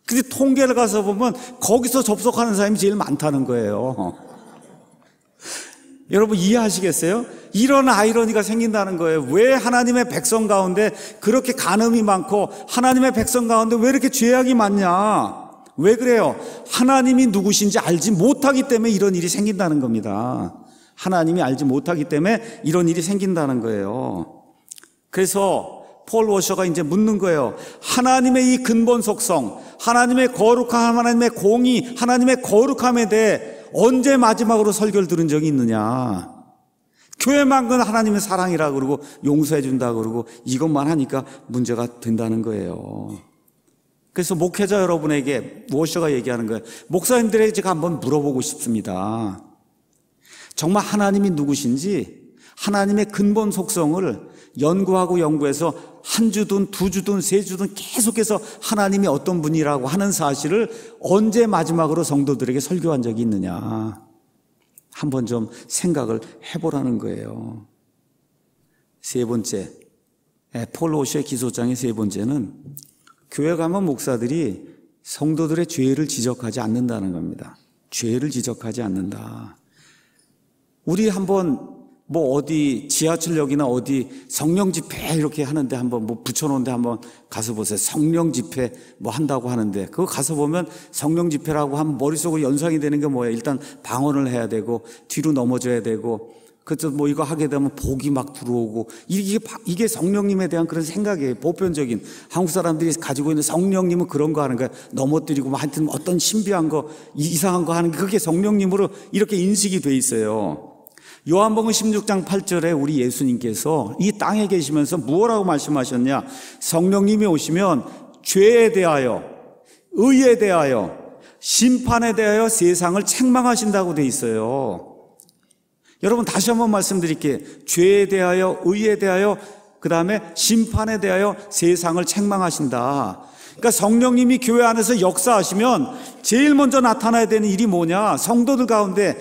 근데 통계를 가서 보면 거기서 접속하는 사람이 제일 많다는 거예요. 여러분 이해하시겠어요? 이런 아이러니가 생긴다는 거예요. 왜 하나님의 백성 가운데 그렇게 간음이 많고 하나님의 백성 가운데 왜 이렇게 죄악이 많냐? 왜 그래요? 하나님이 누구신지 알지 못하기 때문에 이런 일이 생긴다는 겁니다. 하나님이 알지 못하기 때문에 이런 일이 생긴다는 거예요. 그래서 폴 워셔가 이제 묻는 거예요. 하나님의 이 근본 속성, 하나님의 거룩함, 하나님의 공의, 하나님의 거룩함에 대해 언제 마지막으로 설교를 들은 적이 있느냐. 교회만큼 하나님의 사랑이라 그러고 용서해 준다 그러고 이것만 하니까 문제가 된다는 거예요. 그래서 목회자 여러분에게 워셔가 얘기하는 거예요. 목사님들에게 제가 한번 물어보고 싶습니다. 정말 하나님이 누구신지 하나님의 근본 속성을 연구하고 연구해서 한 주든 두 주든 세 주든 계속해서 하나님이 어떤 분이라고 하는 사실을 언제 마지막으로 성도들에게 설교한 적이 있느냐. 한번 좀 생각을 해보라는 거예요. 세 번째, 예, 폴로시의 기소장의 세 번째는 교회 가면 목사들이 성도들의 죄를 지적하지 않는다는 겁니다. 죄를 지적하지 않는다. 우리 한번 뭐 어디 지하철역이나 어디 성령 집회 이렇게 하는데 한번 뭐 붙여놓은데 한번 가서 보세요. 성령 집회 뭐 한다고 하는데 그거 가서 보면 성령 집회라고 하면 머릿속으로 연상이 되는 게 뭐예요? 일단 방언을 해야 되고 뒤로 넘어져야 되고 그래서 뭐 이거 하게 되면 복이 막 들어오고 이게 이게 성령님에 대한 그런 생각이에요. 보편적인 한국 사람들이 가지고 있는 성령님은 그런 거 하는 거야. 넘어뜨리고 뭐 하여튼 어떤 신비한 거 이상한 거 하는 게 그게 성령님으로 이렇게 인식이 돼 있어요. 요한복음 16장 8절에 우리 예수님께서 이 땅에 계시면서 무엇라고 말씀하셨냐? 성령님이 오시면 죄에 대하여, 의에 대하여, 심판에 대하여 세상을 책망하신다고 돼 있어요. 여러분 다시 한번 말씀드릴게요. 죄에 대하여, 의에 대하여, 그 다음에 심판에 대하여 세상을 책망하신다. 그러니까 성령님이 교회 안에서 역사하시면 제일 먼저 나타나야 되는 일이 뭐냐? 성도들 가운데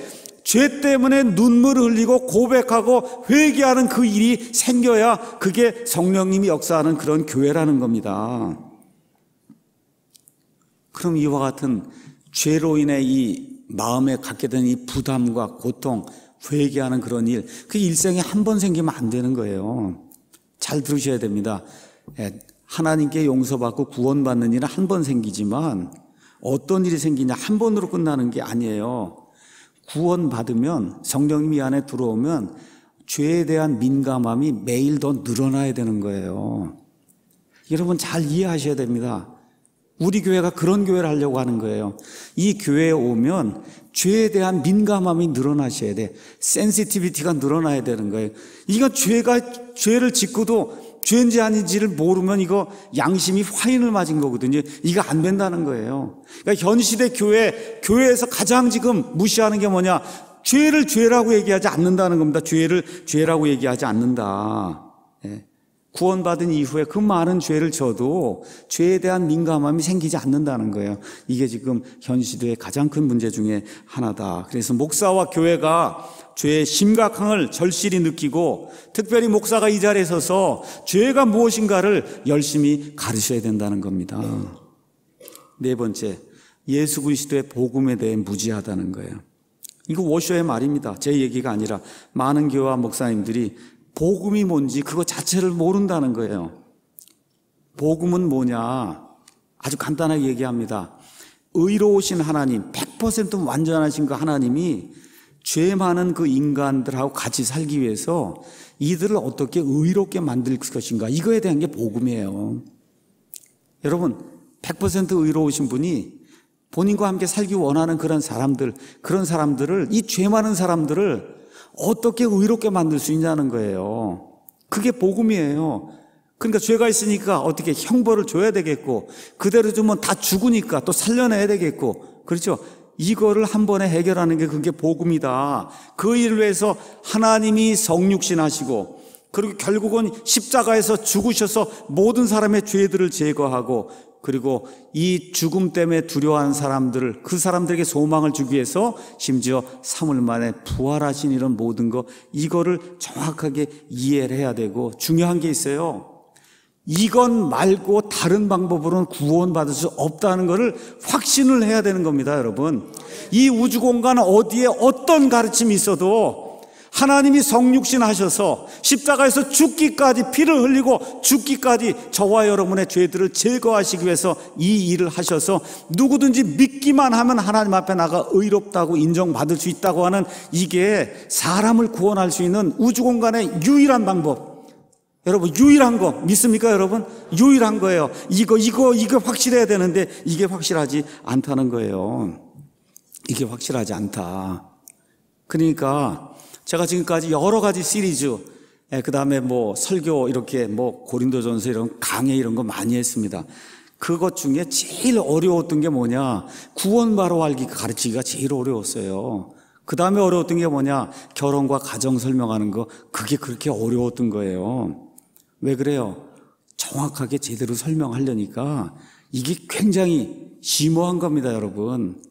죄 때문에 눈물 흘리고 고백하고 회개하는 그 일이 생겨야 그게 성령님이 역사하는 그런 교회라는 겁니다. 그럼 이와 같은 죄로 인해 이 마음에 갖게 된 이 부담과 고통, 회개하는 그런 일, 그 일생에 한 번 생기면 안 되는 거예요. 잘 들으셔야 됩니다. 예, 하나님께 용서받고 구원받는 일은 한 번 생기지만 어떤 일이 생기냐 한 번으로 끝나는 게 아니에요. 구원받으면 성령님이 안에 들어오면 죄에 대한 민감함이 매일 더 늘어나야 되는 거예요. 여러분 잘 이해하셔야 됩니다. 우리 교회가 그런 교회를 하려고 하는 거예요. 이 교회에 오면 죄에 대한 민감함이 늘어나셔야 돼. 센시티비티가 늘어나야 되는 거예요. 이거 죄가 죄를 짓고도 죄인지 아닌지를 모르면 이거 양심이 화인을 맞은 거거든요. 이거 안 된다는 거예요. 그러니까 현시대 교회, 교회에서 가장 지금 무시하는 게 뭐냐? 죄를 죄라고 얘기하지 않는다는 겁니다. 죄를 죄라고 얘기하지 않는다. 예. 구원받은 이후에 그 많은 죄를 져도 죄에 대한 민감함이 생기지 않는다는 거예요. 이게 지금 현 시대의 가장 큰 문제 중에 하나다. 그래서 목사와 교회가 죄의 심각함을 절실히 느끼고 특별히 목사가 이 자리에 서서 죄가 무엇인가를 열심히 가르쳐야 된다는 겁니다. 네 번째, 예수 그리스도의 복음에 대해 무지하다는 거예요. 이거 워쇼의 말입니다. 제 얘기가 아니라 많은 교와 목사님들이 복음이 뭔지 그거 자체를 모른다는 거예요. 복음은 뭐냐? 아주 간단하게 얘기합니다. 의로우신 하나님, 100% 완전하신 그 하나님이 죄 많은 그 인간들하고 같이 살기 위해서 이들을 어떻게 의롭게 만들 것인가 이거에 대한 게 복음이에요. 여러분 100% 의로우신 분이 본인과 함께 살기 원하는 그런 사람들 그런 사람들을 이 죄 많은 사람들을 어떻게 의롭게 만들 수 있냐는 거예요. 그게 복음이에요. 그러니까 죄가 있으니까 어떻게 형벌을 줘야 되겠고 그대로 주면 다 죽으니까 또 살려내야 되겠고 그렇죠? 이거를 한 번에 해결하는 게 그게 복음이다. 그 일을 위해서 하나님이 성육신 하시고 그리고 결국은 십자가에서 죽으셔서 모든 사람의 죄들을 제거하고 그리고 이 죽음 때문에 두려워한 사람들을 그 사람들에게 소망을 주기 위해서 심지어 3월 만에 부활하신 이런 모든 거 이거를 정확하게 이해를 해야 되고 중요한 게 있어요. 이건 말고 다른 방법으로는 구원받을 수 없다는 것을 확신을 해야 되는 겁니다, 여러분. 이 우주 공간 어디에 어떤 가르침이 있어도 하나님이 성육신 하셔서 십자가에서 죽기까지 피를 흘리고 죽기까지 저와 여러분의 죄들을 제거하시기 위해서 이 일을 하셔서 누구든지 믿기만 하면 하나님 앞에 나가 의롭다고 인정받을 수 있다고 하는 이게 사람을 구원할 수 있는 우주 공간의 유일한 방법. 여러분 유일한 거 믿습니까 여러분? 유일한 거예요. 이거 이거 이거 확실해야 되는데 이게 확실하지 않다는 거예요. 이게 확실하지 않다. 그러니까 제가 지금까지 여러 가지 시리즈 예, 그 다음에 뭐 설교 이렇게 뭐 고린도전서 이런 강의 이런 거 많이 했습니다. 그것 중에 제일 어려웠던 게 뭐냐? 구원 바로 알기 가르치기가 제일 어려웠어요. 그 다음에 어려웠던 게 뭐냐? 결혼과 가정 설명하는 거 그게 그렇게 어려웠던 거예요. 왜 그래요? 정확하게 제대로 설명하려니까 이게 굉장히 심오한 겁니다, 여러분.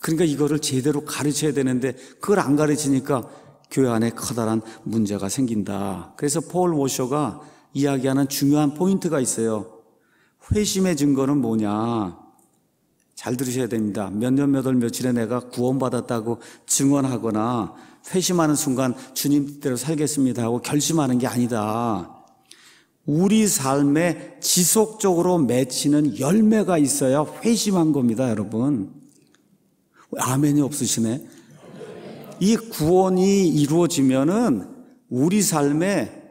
그러니까 이거를 제대로 가르쳐야 되는데 그걸 안 가르치니까 교회 안에 커다란 문제가 생긴다. 그래서 폴 워셔가 이야기하는 중요한 포인트가 있어요. 회심의 증거는 뭐냐? 잘 들으셔야 됩니다. 몇 년, 몇 월, 며칠에 내가 구원받았다고 증언하거나 회심하는 순간 주님 대로 살겠습니다 하고 결심하는 게 아니다. 우리 삶에 지속적으로 맺히는 열매가 있어야 회심한 겁니다, 여러분. 아멘이 없으시네. 이 구원이 이루어지면은 우리 삶에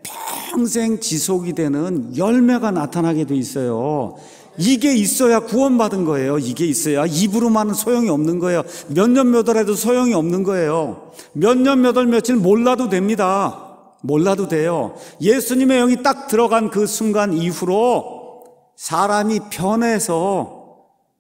평생 지속이 되는 열매가 나타나게 돼 있어요. 이게 있어야 구원받은 거예요. 이게 있어야 입으로만은 소용이 없는 거예요. 몇 년몇 월에도 소용이 없는 거예요. 몇 년몇월 며칠 몰라도 됩니다. 몰라도 돼요. 예수님의 영이 딱 들어간 그 순간 이후로 사람이 변해서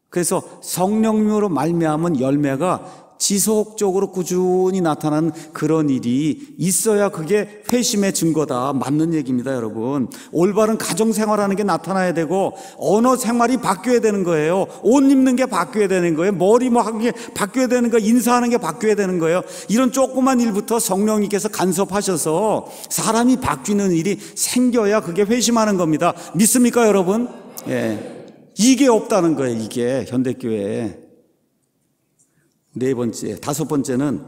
그래서 성령으로 말미암은 열매가 지속적으로 꾸준히 나타나는 그런 일이 있어야 그게 회심의 증거다. 맞는 얘기입니다, 여러분. 올바른 가정 생활하는 게 나타나야 되고 언어 생활이 바뀌어야 되는 거예요. 옷 입는 게 바뀌어야 되는 거예요. 머리 뭐 하는 게 바뀌어야 되는 거예요. 인사하는 게 바뀌어야 되는 거예요. 이런 조그만 일부터 성령님께서 간섭하셔서 사람이 바뀌는 일이 생겨야 그게 회심하는 겁니다. 믿습니까, 여러분? 예. 이게 없다는 거예요, 이게 현대 교회에. 네 번째, 다섯 번째는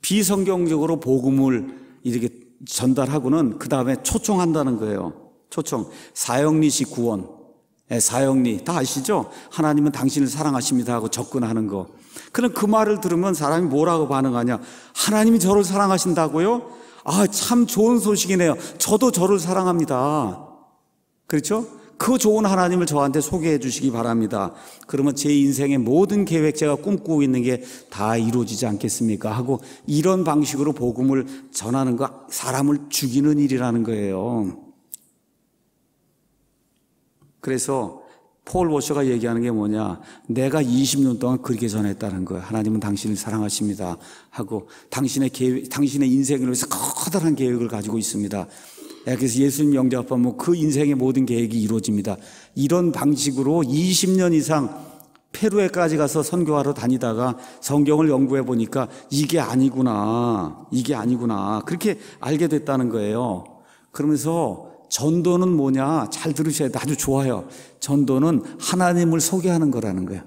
비성경적으로 복음을 이렇게 전달하고는 그 다음에 초청한다는 거예요. 초청. 사형리시 구원. 예, 사형리. 다 아시죠? 하나님은 당신을 사랑하십니다 하고 접근하는 거. 그럼 그 말을 들으면 사람이 뭐라고 반응하냐? 하나님이 저를 사랑하신다고요? 아, 참 좋은 소식이네요. 저도 저를 사랑합니다. 그렇죠? 그 좋은 하나님을 저한테 소개해 주시기 바랍니다. 그러면 제 인생의 모든 계획 제가 꿈꾸고 있는 게 다 이루어지지 않겠습니까? 하고 이런 방식으로 복음을 전하는 거 사람을 죽이는 일이라는 거예요. 그래서 폴 워셔가 얘기하는 게 뭐냐. 내가 20년 동안 그렇게 전했다는 거예요. 하나님은 당신을 사랑하십니다. 하고 당신의 계획, 당신의 인생을 위해서 커다란 계획을 가지고 있습니다. 예, 그래서 예수님 영접하면 뭐그 인생의 모든 계획이 이루어집니다. 이런 방식으로 20년 이상 페루에까지 가서 선교하러 다니다가 성경을 연구해 보니까 이게 아니구나. 이게 아니구나. 그렇게 알게 됐다는 거예요. 그러면서 전도는 뭐냐? 잘 들으셔야 돼. 아주 좋아요. 전도는 하나님을 소개하는 거라는 거예요.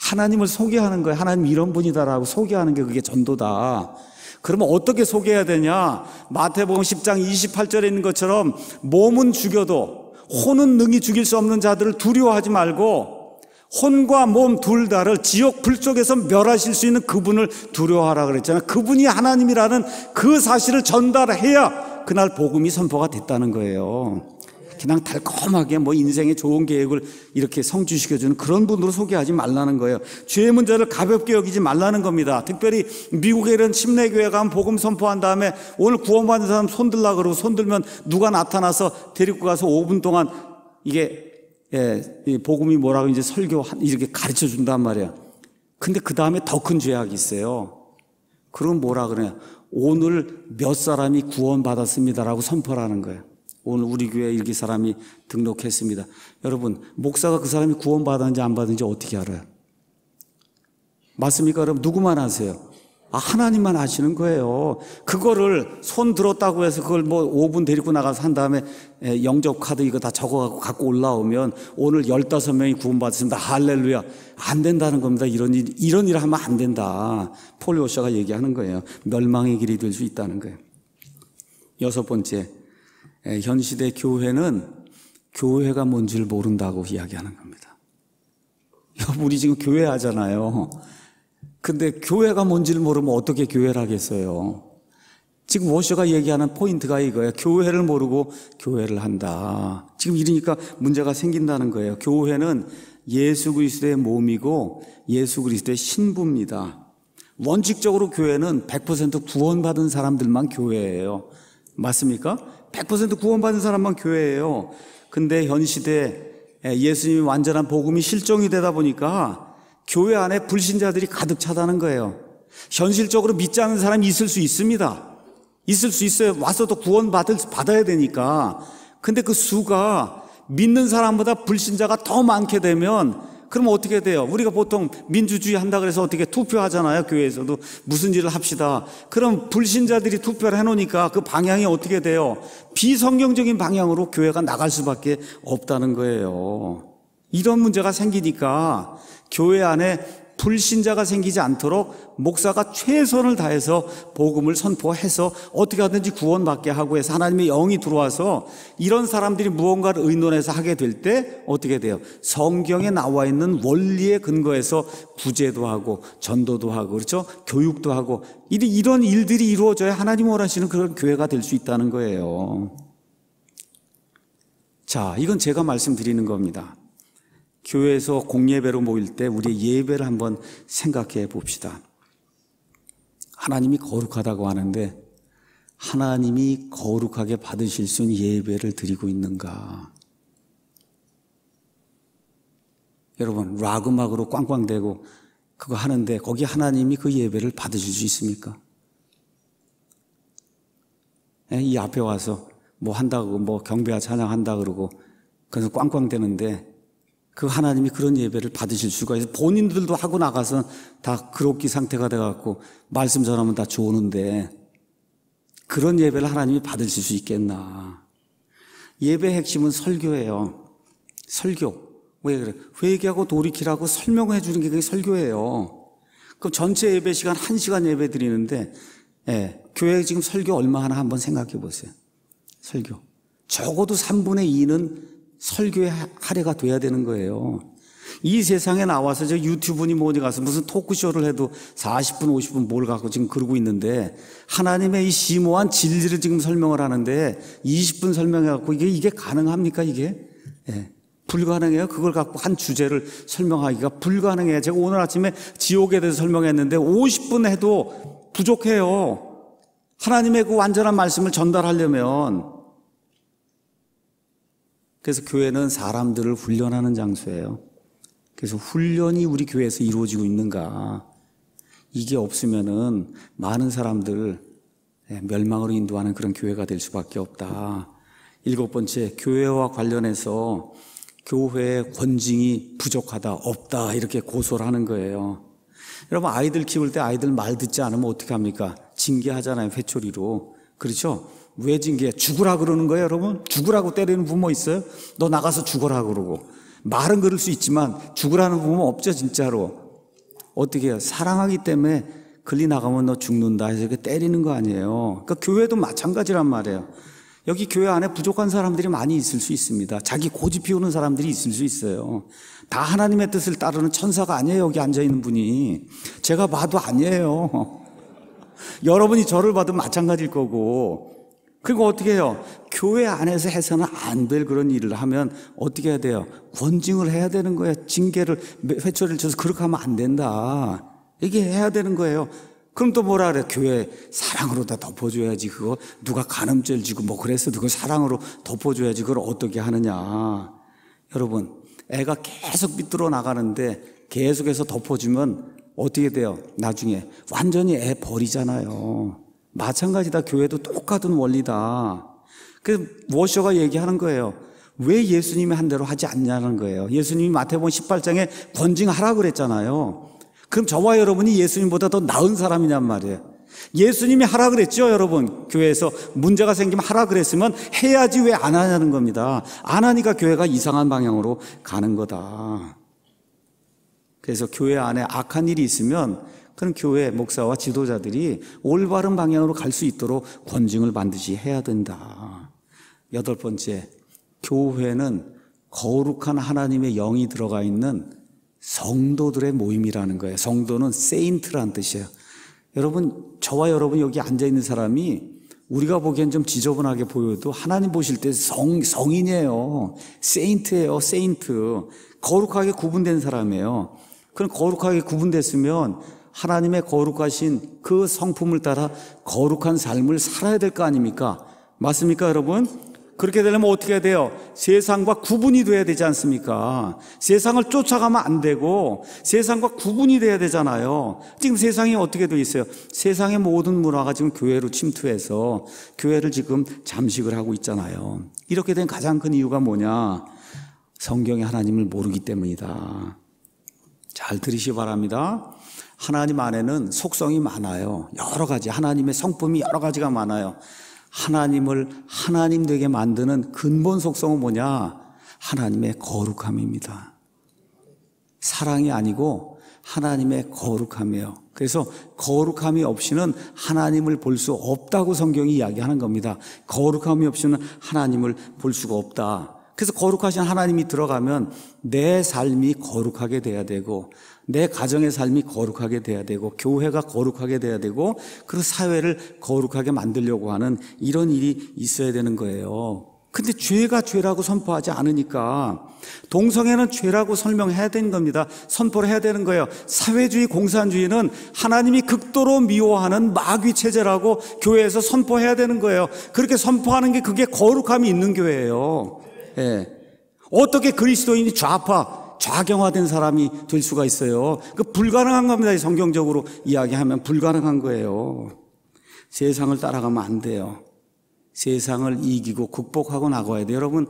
하나님을 소개하는 거예요. 하나님 이런 분이다라고 소개하는 게 그게 전도다. 그러면 어떻게 소개해야 되냐? 마태복음 10장 28절에 있는 것처럼 몸은 죽여도 혼은 능히 죽일 수 없는 자들을 두려워하지 말고 혼과 몸 둘 다를 지옥 불 쪽에서 멸하실 수 있는 그분을 두려워하라 그랬잖아 그분이 하나님이라는 그 사실을 전달해야 그날 복음이 선포가 됐다는 거예요. 그냥 달콤하게 뭐 인생의 좋은 계획을 이렇게 성취시켜주는 그런 분으로 소개하지 말라는 거예요. 죄의 문제를 가볍게 여기지 말라는 겁니다. 특별히 미국에 이런 침례교회 가면 복음 선포한 다음에 오늘 구원받은 사람 손들라 그러고 손들면 누가 나타나서 데리고 가서 5분 동안 이게 예, 복음이 뭐라고 이제 설교 이렇게 가르쳐 준단 말이야. 근데 그 다음에 더 큰 죄악이 있어요. 그럼 뭐라 그래요 오늘 몇 사람이 구원받았습니다라고 선포하는 거예요. 오늘 우리 교회 일기 사람이 등록했습니다. 여러분, 목사가 그 사람이 구원받았는지 안 받았는지 어떻게 알아요? 맞습니까? 여러분, 누구만 아세요? 아, 하나님만 아시는 거예요. 그거를 손 들었다고 해서 그걸 뭐 5분 데리고 나가서 한 다음에 예, 영접카드 이거 다 적어갖고 갖고 올라오면 오늘 15명이 구원받았습니다. 할렐루야. 안 된다는 겁니다. 이런 일, 이런 일 하면 안 된다. 폴리오셔가 얘기하는 거예요. 멸망의 길이 될 수 있다는 거예요. 여섯 번째. 예, 현 시대 교회는 교회가 뭔지를 모른다고 이야기하는 겁니다. 우리 지금 교회 하잖아요. 근데 교회가 뭔지를 모르면 어떻게 교회를 하겠어요? 지금 워셔가 얘기하는 포인트가 이거예요. 교회를 모르고 교회를 한다. 지금 이러니까 문제가 생긴다는 거예요. 교회는 예수 그리스도의 몸이고 예수 그리스도의 신부입니다. 원칙적으로 교회는 100% 구원받은 사람들만 교회예요. 맞습니까? 100% 구원받은 사람만 교회예요. 근데 현 시대에 예수님이 완전한 복음이 실종이 되다 보니까 교회 안에 불신자들이 가득 차다는 거예요. 현실적으로 믿지 않는 사람이 있을 수 있습니다. 있을 수 있어요. 와서 도 구원 받을, 받아야 되니까. 근데 그 수가 믿는 사람보다 불신자가 더 많게 되면 그러면 어떻게 돼요? 우리가 보통 민주주의 한다 그래서 어떻게 투표하잖아요. 교회에서도 무슨 일을 합시다. 그럼 불신자들이 투표를 해놓으니까 그 방향이 어떻게 돼요? 비성경적인 방향으로 교회가 나갈 수밖에 없다는 거예요. 이런 문제가 생기니까 교회 안에 불신자가 생기지 않도록 목사가 최선을 다해서 복음을 선포해서 어떻게 하든지 구원받게 하고 해서 하나님의 영이 들어와서 이런 사람들이 무언가를 의논해서 하게 될 때 어떻게 돼요? 성경에 나와 있는 원리에 근거해서 구제도 하고 전도도 하고 그렇죠? 교육도 하고 이런 일들이 이루어져야 하나님 원하시는 그런 교회가 될 수 있다는 거예요. 자, 이건 제가 말씀드리는 겁니다. 교회에서 공예배로 모일 때 우리의 예배를 한번 생각해 봅시다. 하나님이 거룩하다고 하는데 하나님이 거룩하게 받으실 수 있는 예배를 드리고 있는가? 여러분, 락 음악으로 꽝꽝대고 그거 하는데 거기 하나님이 그 예배를 받으실 수 있습니까? 예, 이 앞에 와서 뭐 한다고 뭐 경배와 찬양한다 그러고 그래서 꽝꽝대는데 그 하나님이 그런 예배를 받으실 수가 있어요. 본인들도 하고 나가서 다 그로기 상태가 돼갖고 말씀 전하면 다 좋은데 그런 예배를 하나님이 받으실 수 있겠나. 예배 핵심은 설교예요. 설교. 왜 그래? 회개하고 돌이키라고 설명해 주는 게 그게 설교예요. 그럼 전체 예배 시간 1시간 예배 드리는데, 예, 교회 지금 설교 얼마 하나 한번 생각해 보세요. 설교. 적어도 3분의 2는 설교의 할애가 돼야 되는 거예요. 이 세상에 나와서 저 유튜브니 뭐니 가서 무슨 토크쇼를 해도 40분, 50분 뭘 갖고 지금 그러고 있는데 하나님의 이 심오한 진리를 지금 설명을 하는데 20분 설명해갖고 이게, 이게 가능합니까 이게? 예. 불가능해요. 그걸 갖고 한 주제를 설명하기가 불가능해요. 제가 오늘 아침에 지옥에 대해서 설명했는데 50분 해도 부족해요. 하나님의 그 완전한 말씀을 전달하려면 그래서 교회는 사람들을 훈련하는 장소예요. 그래서 훈련이 우리 교회에서 이루어지고 있는가. 이게 없으면은 많은 사람들 예, 멸망으로 인도하는 그런 교회가 될 수밖에 없다. 일곱 번째, 교회와 관련해서 교회의 권징이 부족하다, 없다, 이렇게 고소를 하는 거예요. 여러분, 아이들 키울 때 아이들 말 듣지 않으면 어떻게 합니까? 징계하잖아요, 회초리로. 그렇죠? 외징계 죽으라 그러는 거예요, 여러분? 죽으라고 때리는 부모 있어요? 너 나가서 죽으라 그러고. 말은 그럴 수 있지만 죽으라는 부모 없죠, 진짜로. 어떻게 해요? 사랑하기 때문에 글리 나가면 너 죽는다 해서 이렇게 때리는 거 아니에요. 그러니까 교회도 마찬가지란 말이에요. 여기 교회 안에 부족한 사람들이 많이 있을 수 있습니다. 자기 고집 피우는 사람들이 있을 수 있어요. 다 하나님의 뜻을 따르는 천사가 아니에요, 여기 앉아 있는 분이. 제가 봐도 아니에요. 여러분이 저를 봐도 마찬가지일 거고, 그리고 어떻게 해요? 교회 안에서 해서는 안 될 그런 일을 하면 어떻게 해야 돼요? 권징을 해야 되는 거예요. 징계를, 회초리를 쳐서 그렇게 하면 안 된다. 이게 해야 되는 거예요. 그럼 또 뭐라 그래? 교회 사랑으로 다 덮어줘야지. 그거 누가 간음죄를 지고 뭐 그랬어. 그걸 사랑으로 덮어줘야지. 그걸 어떻게 하느냐. 여러분, 애가 계속 삐뚤어 나가는데 계속해서 덮어주면 어떻게 돼요? 나중에 완전히 애 버리잖아요. 마찬가지다. 교회도 똑같은 원리다. 그 워셔가 얘기하는 거예요. 왜 예수님이 한 대로 하지 않냐는 거예요. 예수님이 마태복음 18장에 권징하라 그랬잖아요. 그럼 저와 여러분이 예수님보다 더 나은 사람이냔 말이에요. 예수님이 하라 그랬죠, 여러분. 교회에서 문제가 생기면 하라 그랬으면 해야지 왜 안 하냐는 겁니다. 안 하니까 교회가 이상한 방향으로 가는 거다. 그래서 교회 안에 악한 일이 있으면 그런 교회 목사와 지도자들이 올바른 방향으로 갈 수 있도록 권징을 반드시 해야 된다. 여덟 번째, 교회는 거룩한 하나님의 영이 들어가 있는 성도들의 모임이라는 거예요. 성도는 세인트란 뜻이에요. 여러분, 저와 여러분 여기 앉아 있는 사람이 우리가 보기엔 좀 지저분하게 보여도 하나님 보실 때 성, 성인이에요. 세인트예요, 세인트. 거룩하게 구분된 사람이에요. 그럼 거룩하게 구분됐으면 하나님의 거룩하신 그 성품을 따라 거룩한 삶을 살아야 될 거 아닙니까? 맞습니까, 여러분? 그렇게 되려면 어떻게 해야 돼요? 세상과 구분이 돼야 되지 않습니까? 세상을 쫓아가면 안 되고 세상과 구분이 돼야 되잖아요. 지금 세상이 어떻게 돼 있어요? 세상의 모든 문화가 지금 교회로 침투해서 교회를 지금 잠식을 하고 있잖아요. 이렇게 된 가장 큰 이유가 뭐냐? 성경의 하나님을 모르기 때문이다. 잘 들으시 바랍니다. 하나님 안에는 속성이 많아요. 여러 가지 하나님의 성품이 여러 가지가 많아요. 하나님을 하나님 되게 만드는 근본 속성은 뭐냐? 하나님의 거룩함입니다. 사랑이 아니고 하나님의 거룩함이에요. 그래서 거룩함이 없이는 하나님을 볼 수 없다고 성경이 이야기하는 겁니다. 거룩함이 없이는 하나님을 볼 수가 없다. 그래서 거룩하신 하나님이 들어가면 내 삶이 거룩하게 돼야 되고 내 가정의 삶이 거룩하게 돼야 되고 교회가 거룩하게 돼야 되고 그리고 사회를 거룩하게 만들려고 하는 이런 일이 있어야 되는 거예요. 근데 죄가 죄라고 선포하지 않으니까 동성애는 죄라고 설명해야 되는 겁니다. 선포를 해야 되는 거예요. 사회주의 공산주의는 하나님이 극도로 미워하는 마귀 체제라고 교회에서 선포해야 되는 거예요. 그렇게 선포하는 게 그게 거룩함이 있는 교회예요. 예. 어떻게 그리스도인이 좌파 좌경화된 사람이 될 수가 있어요. 그 불가능한 겁니다. 성경적으로 이야기하면 불가능한 거예요. 세상을 따라가면 안 돼요. 세상을 이기고 극복하고 나가야 돼요. 여러분,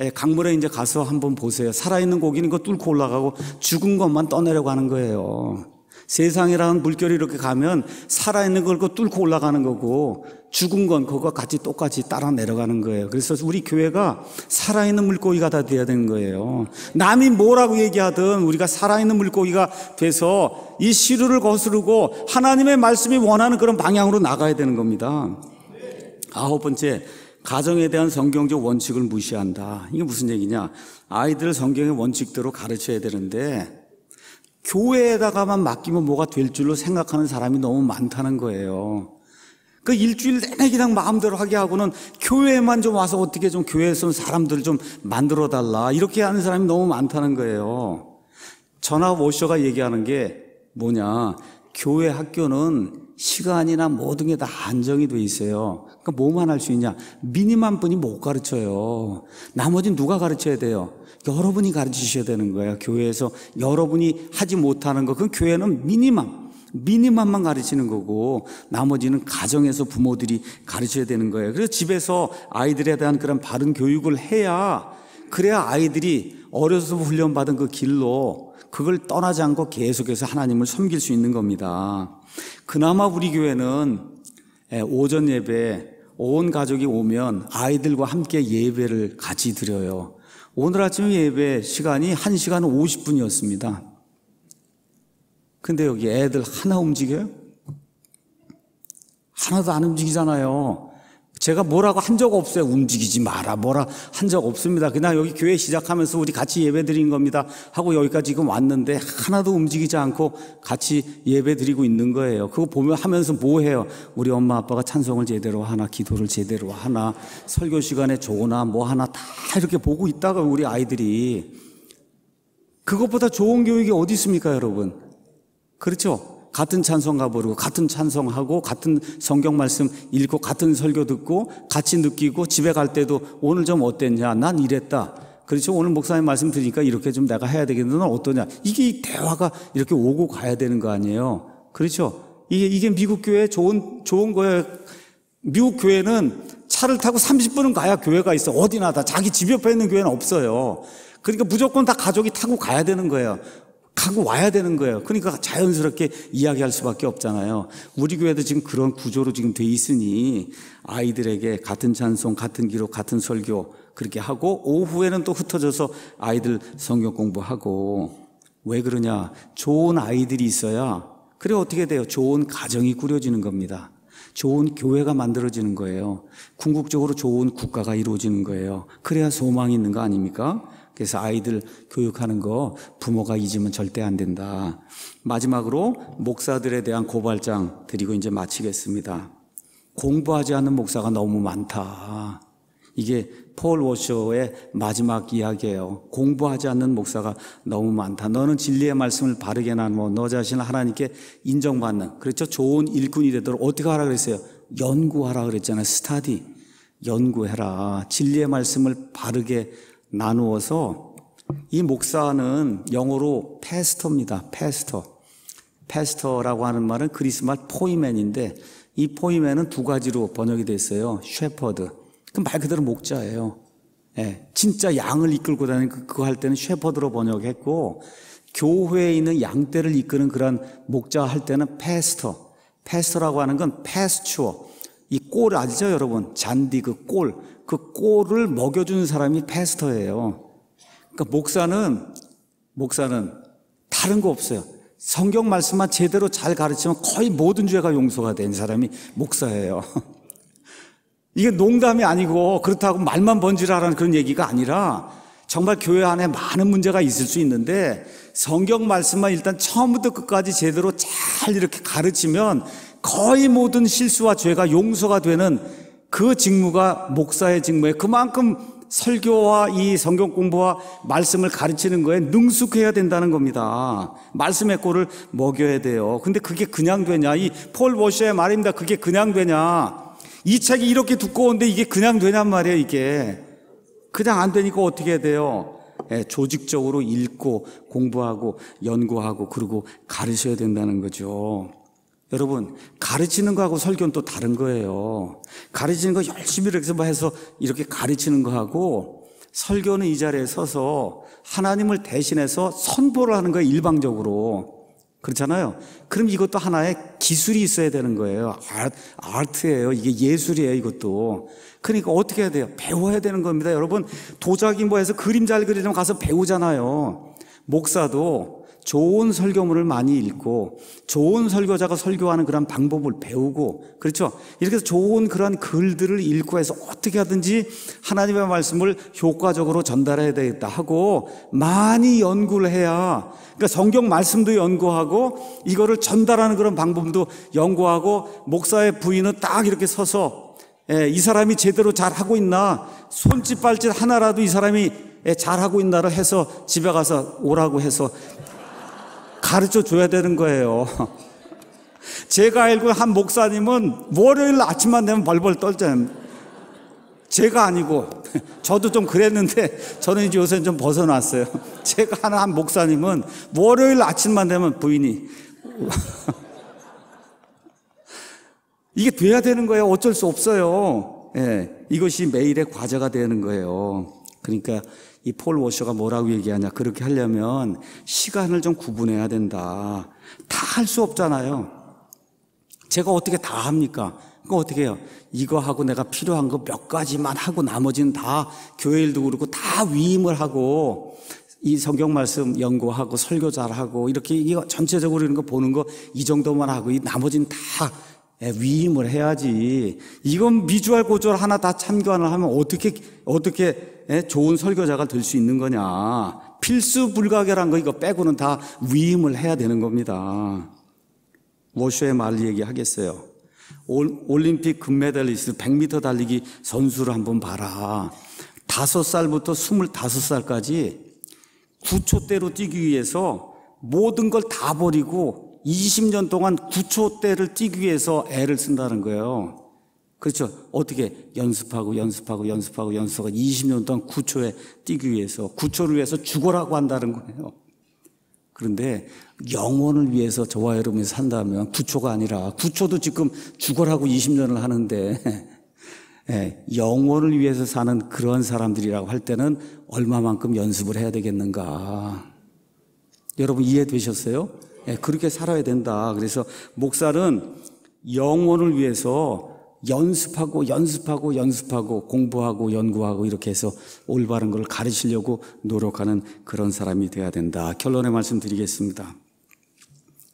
예, 강물에 이제 가서 한번 보세요. 살아있는 고기는 그 뚫고 올라가고 죽은 것만 떠내려가는 거예요. 세상이라는 물결이 이렇게 가면 살아있는 걸 뚫고 올라가는 거고 죽은 건그거 같이 똑같이 따라 내려가는 거예요. 그래서 우리 교회가 살아있는 물고기가 다 돼야 되는 거예요. 남이 뭐라고 얘기하든 우리가 살아있는 물고기가 돼서 이 시류를 거스르고 하나님의 말씀이 원하는 그런 방향으로 나가야 되는 겁니다. 아홉 번째, 가정에 대한 성경적 원칙을 무시한다. 이게 무슨 얘기냐? 아이들 성경의 원칙대로 가르쳐야 되는데 교회에다가만 맡기면 뭐가 될 줄로 생각하는 사람이 너무 많다는 거예요. 그 일주일 내내 그냥 마음대로 하게 하고는 교회만 에좀 와서 어떻게 좀 교회에서 사람들 을좀 만들어 달라. 이렇게 하는 사람이 너무 많다는 거예요. 전화 워셔가 얘기하는 게 뭐냐. 교회 학교는 시간이나 모든 게 다 안정이 돼 있어요. 그러니까 뭐만 할 수 있냐? 미니만 뿐이못 가르쳐요. 나머지는 누가 가르쳐야 돼요? 여러분이 가르치셔야 되는 거예요. 교회에서 여러분이 하지 못하는 거. 그 교회는 미니만. 미니만만 가르치는 거고 나머지는 가정에서 부모들이 가르쳐야 되는 거예요. 그래서 집에서 아이들에 대한 그런 바른 교육을 해야 그래야 아이들이 어려서 훈련받은 그 길로 그걸 떠나지 않고 계속해서 하나님을 섬길 수 있는 겁니다. 그나마 우리 교회는 예, 오전 예배 온 가족이 오면 아이들과 함께 예배를 같이 드려요. 오늘 아침 예배 시간이 1시간 50분이었습니다. 근데 여기 애들 하나 움직여요? 하나도 안 움직이잖아요. 제가 뭐라고 한 적 없어요. 움직이지 마라. 뭐라 한 적 없습니다. 그냥 여기 교회 시작하면서 우리 같이 예배 드린 겁니다. 하고 여기까지 지금 왔는데 하나도 움직이지 않고 같이 예배 드리고 있는 거예요. 그거 보면 하면서 뭐 해요? 우리 엄마 아빠가 찬송을 제대로 하나, 기도를 제대로 하나, 설교 시간에 좋으나뭐 하나 다 이렇게 보고 있다가 우리 아이들이 그것보다 좋은 교육이 어디 있습니까, 여러분? 그렇죠? 같은 찬송가 부르고 같은 찬송하고 같은 성경 말씀 읽고 같은 설교 듣고 같이 느끼고 집에 갈 때도 오늘 좀 어땠냐? 난 이랬다. 그렇죠? 오늘 목사님 말씀 드리니까 이렇게 좀 내가 해야 되겠는데 넌 어떠냐? 이게 대화가 이렇게 오고 가야 되는 거 아니에요? 그렇죠? 이게, 이게 미국 교회 좋은, 좋은 거예요. 미국 교회는 차를 타고 30분은 가야 교회가 있어. 어디나 다. 자기 집 옆에 있는 교회는 없어요. 그러니까 무조건 다 가족이 타고 가야 되는 거예요. 가고 와야 되는 거예요. 그러니까 자연스럽게 이야기할 수밖에 없잖아요. 우리 교회도 지금 그런 구조로 지금 돼 있으니 아이들에게 같은 찬송, 같은 기록, 같은 설교 그렇게 하고 오후에는 또 흩어져서 아이들 성경 공부하고 왜 그러냐? 좋은 아이들이 있어야 그래 어떻게 돼요? 좋은 가정이 꾸려지는 겁니다. 좋은 교회가 만들어지는 거예요. 궁극적으로 좋은 국가가 이루어지는 거예요. 그래야 소망이 있는 거 아닙니까? 그래서 아이들 교육하는 거 부모가 잊으면 절대 안 된다. 마지막으로 목사들에 대한 고발장 드리고 이제 마치겠습니다. 공부하지 않는 목사가 너무 많다. 이게 폴 워셔의 마지막 이야기예요. 공부하지 않는 목사가 너무 많다. 너는 진리의 말씀을 바르게 나누어 너 자신을 하나님께 인정받는 그렇죠. 좋은 일꾼이 되도록 어떻게 하라 그랬어요? 연구하라 그랬잖아요. 스타디. 연구해라. 진리의 말씀을 바르게 나누어서 이 목사는 영어로 패스터입니다. 패스터. 패스터라고 하는 말은 그리스말 포이맨인데 이 포이맨은 두 가지로 번역이 돼 있어요. 셰퍼드. 그말 그대로 목자예요. 예, 진짜 양을 이끌고 다니는 그, 그거 할 때는 셰퍼드로 번역했고 교회에 있는 양떼를 이끄는 그런 목자 할 때는 패스터. 패스터라고 하는 건 패스추어. 이꼴 아시죠, 여러분? 잔디 그 꼴. 그 꼴을 먹여주는 사람이 패스터예요. 그러니까 목사는 목사는 다른 거 없어요. 성경 말씀만 제대로 잘 가르치면 거의 모든 죄가 용서가 된 사람이 목사예요. 이게 농담이 아니고 그렇다고 말만 번지라라는 그런 얘기가 아니라 정말 교회 안에 많은 문제가 있을 수 있는데 성경 말씀만 일단 처음부터 끝까지 제대로 잘 이렇게 가르치면 거의 모든 실수와 죄가 용서가 되는 그 직무가 목사의 직무에 그만큼 설교와 이 성경 공부와 말씀을 가르치는 거에 능숙해야 된다는 겁니다. 말씀의 꼴을 먹여야 돼요. 근데 그게 그냥 되냐? 이 폴 워셔의 말입니다. 그게 그냥 되냐? 이 책이 이렇게 두꺼운데 이게 그냥 되냔 말이에요, 이게. 그냥 안 되니까 어떻게 해야 돼요? 예, 조직적으로 읽고 공부하고 연구하고 그리고 가르쳐야 된다는 거죠. 여러분, 가르치는 거하고 설교는 또 다른 거예요. 가르치는 거 열심히 이렇게 뭐 해서 이렇게 가르치는 거하고 설교는 이 자리에 서서 하나님을 대신해서 선보를 하는 거예요, 일방적으로. 그렇잖아요. 그럼 이것도 하나의 기술이 있어야 되는 거예요. 아트예요. 이게 예술이에요, 이것도. 그러니까 어떻게 해야 돼요? 배워야 되는 겁니다. 여러분, 도자기 뭐 해서 그림 잘 그리려면 가서 배우잖아요. 목사도 좋은 설교문을 많이 읽고 좋은 설교자가 설교하는 그런 방법을 배우고 그렇죠. 이렇게 해서 좋은 그런 글들을 읽고 해서 어떻게 하든지 하나님의 말씀을 효과적으로 전달해야 되겠다 하고 많이 연구를 해야 그러니까 성경 말씀도 연구하고 이거를 전달하는 그런 방법도 연구하고 목사의 부인은 딱 이렇게 서서 예, 이 사람이 제대로 잘 하고 있나 손짓 발짓 하나라도 이 사람이 예, 잘하고 있나를 해서 집에 가서 오라고 해서 가르쳐 줘야 되는 거예요. 제가 알고 한 목사님은 월요일 아침만 되면 벌벌 떨잖아요. 제가 아니고 저도 좀 그랬는데 저는 이제 요새는 좀 벗어났어요. 제가 하는 한 목사님은 월요일 아침만 되면 부인이 이게 돼야 되는 거예요. 어쩔 수 없어요. 예, 이것이 매일의 과제가 되는 거예요. 그러니까 이폴 워셔가 뭐라고 얘기하냐. 그렇게 하려면 시간을 좀 구분해야 된다. 다 할 수 없잖아요. 제가 어떻게 다 합니까? 그 어떻게 해요? 이거 하고 내가 필요한 거 몇 가지만 하고 나머지는 다 교회 일도 그렇고 다 위임을 하고 이 성경 말씀 연구하고 설교 잘하고 이렇게 이거 전체적으로 이런 거 보는 거 이 정도만 하고 이 나머지는 다 예, 위임을 해야지. 이건 미주알 고졸 하나 다참관을 하면 어떻게 어떻게 예, 좋은 설교자가 될 수 있는 거냐. 필수 불가결한 거 이거 빼고는 다 위임을 해야 되는 겁니다. 워쇼의 말 얘기하겠어요. 올림픽 금메달리스트 100m 달리기 선수를 한번 봐라. 5살부터 25살까지 9초대로 뛰기 위해서 모든 걸 다 버리고 20년 동안 9초때를 뛰기 위해서 애를 쓴다는 거예요. 그렇죠. 어떻게 연습하고 연습하고 연습하고 연습하고 20년 동안 9초에 뛰기 위해서 9초를 위해서 죽어라고 한다는 거예요. 그런데 영혼을 위해서 저와 여러분이 산다면 9초가 아니라 9초도 지금 죽어라고 20년을 하는데 예, 영혼을 위해서 사는 그런 사람들이라고 할 때는 얼마만큼 연습을 해야 되겠는가. 여러분 이해되셨어요? 예, 그렇게 살아야 된다. 그래서 목살은 영혼을 위해서 연습하고 연습하고 연습하고 공부하고 연구하고 이렇게 해서 올바른 걸 가르치려고 노력하는 그런 사람이 돼야 된다. 결론의 말씀 드리겠습니다.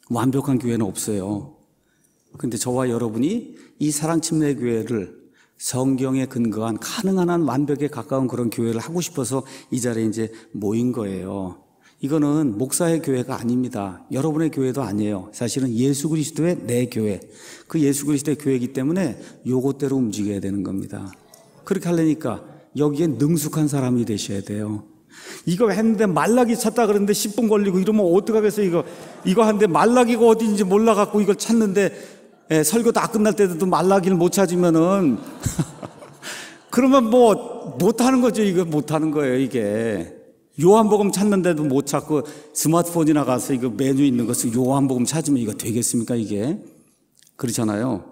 완벽한 교회는 없어요. 근데 저와 여러분이 이 사랑침례 교회를 성경에 근거한 가능한 한 완벽에 가까운 그런 교회를 하고 싶어서 이 자리에 이제 모인 거예요. 이거는 목사의 교회가 아닙니다. 여러분의 교회도 아니에요. 사실은 예수 그리스도의 내 교회. 그 예수 그리스도의 교회이기 때문에 요것대로 움직여야 되는 겁니다. 그렇게 하려니까 여기에 능숙한 사람이 되셔야 돼요. 이거 했는데 말라기 찾다 그러는데 10분 걸리고 이러면 어떡하겠어 이거 이거 하는데 말라기가 어디인지 몰라갖고 이걸 찾는데 예, 설교 다 끝날 때도 말라기를 못 찾으면은 그러면 뭐 못하는 거죠 이거 못하는 거예요 이게 요한복음 찾는데도 못 찾고 스마트폰이나 가서 이거 메뉴 있는 것을 요한복음 찾으면 이거 되겠습니까 이게 그렇잖아요.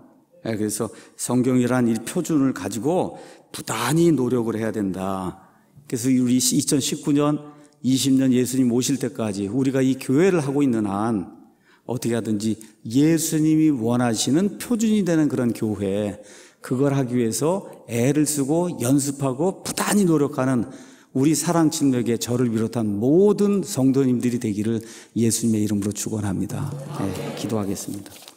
예, 그래서 성경이란 이 표준을 가지고 부단히 노력을 해야 된다. 그래서 우리 2019년 20년 예수님 오실 때까지 우리가 이 교회를 하고 있는 한 어떻게 하든지 예수님이 원하시는 표준이 되는 그런 교회 그걸 하기 위해서 애를 쓰고 연습하고 부단히 노력하는 우리 사랑 침략에 저를 비롯한 모든 성도님들이 되기를 예수님의 이름으로 축원합니다. 네, 기도하겠습니다.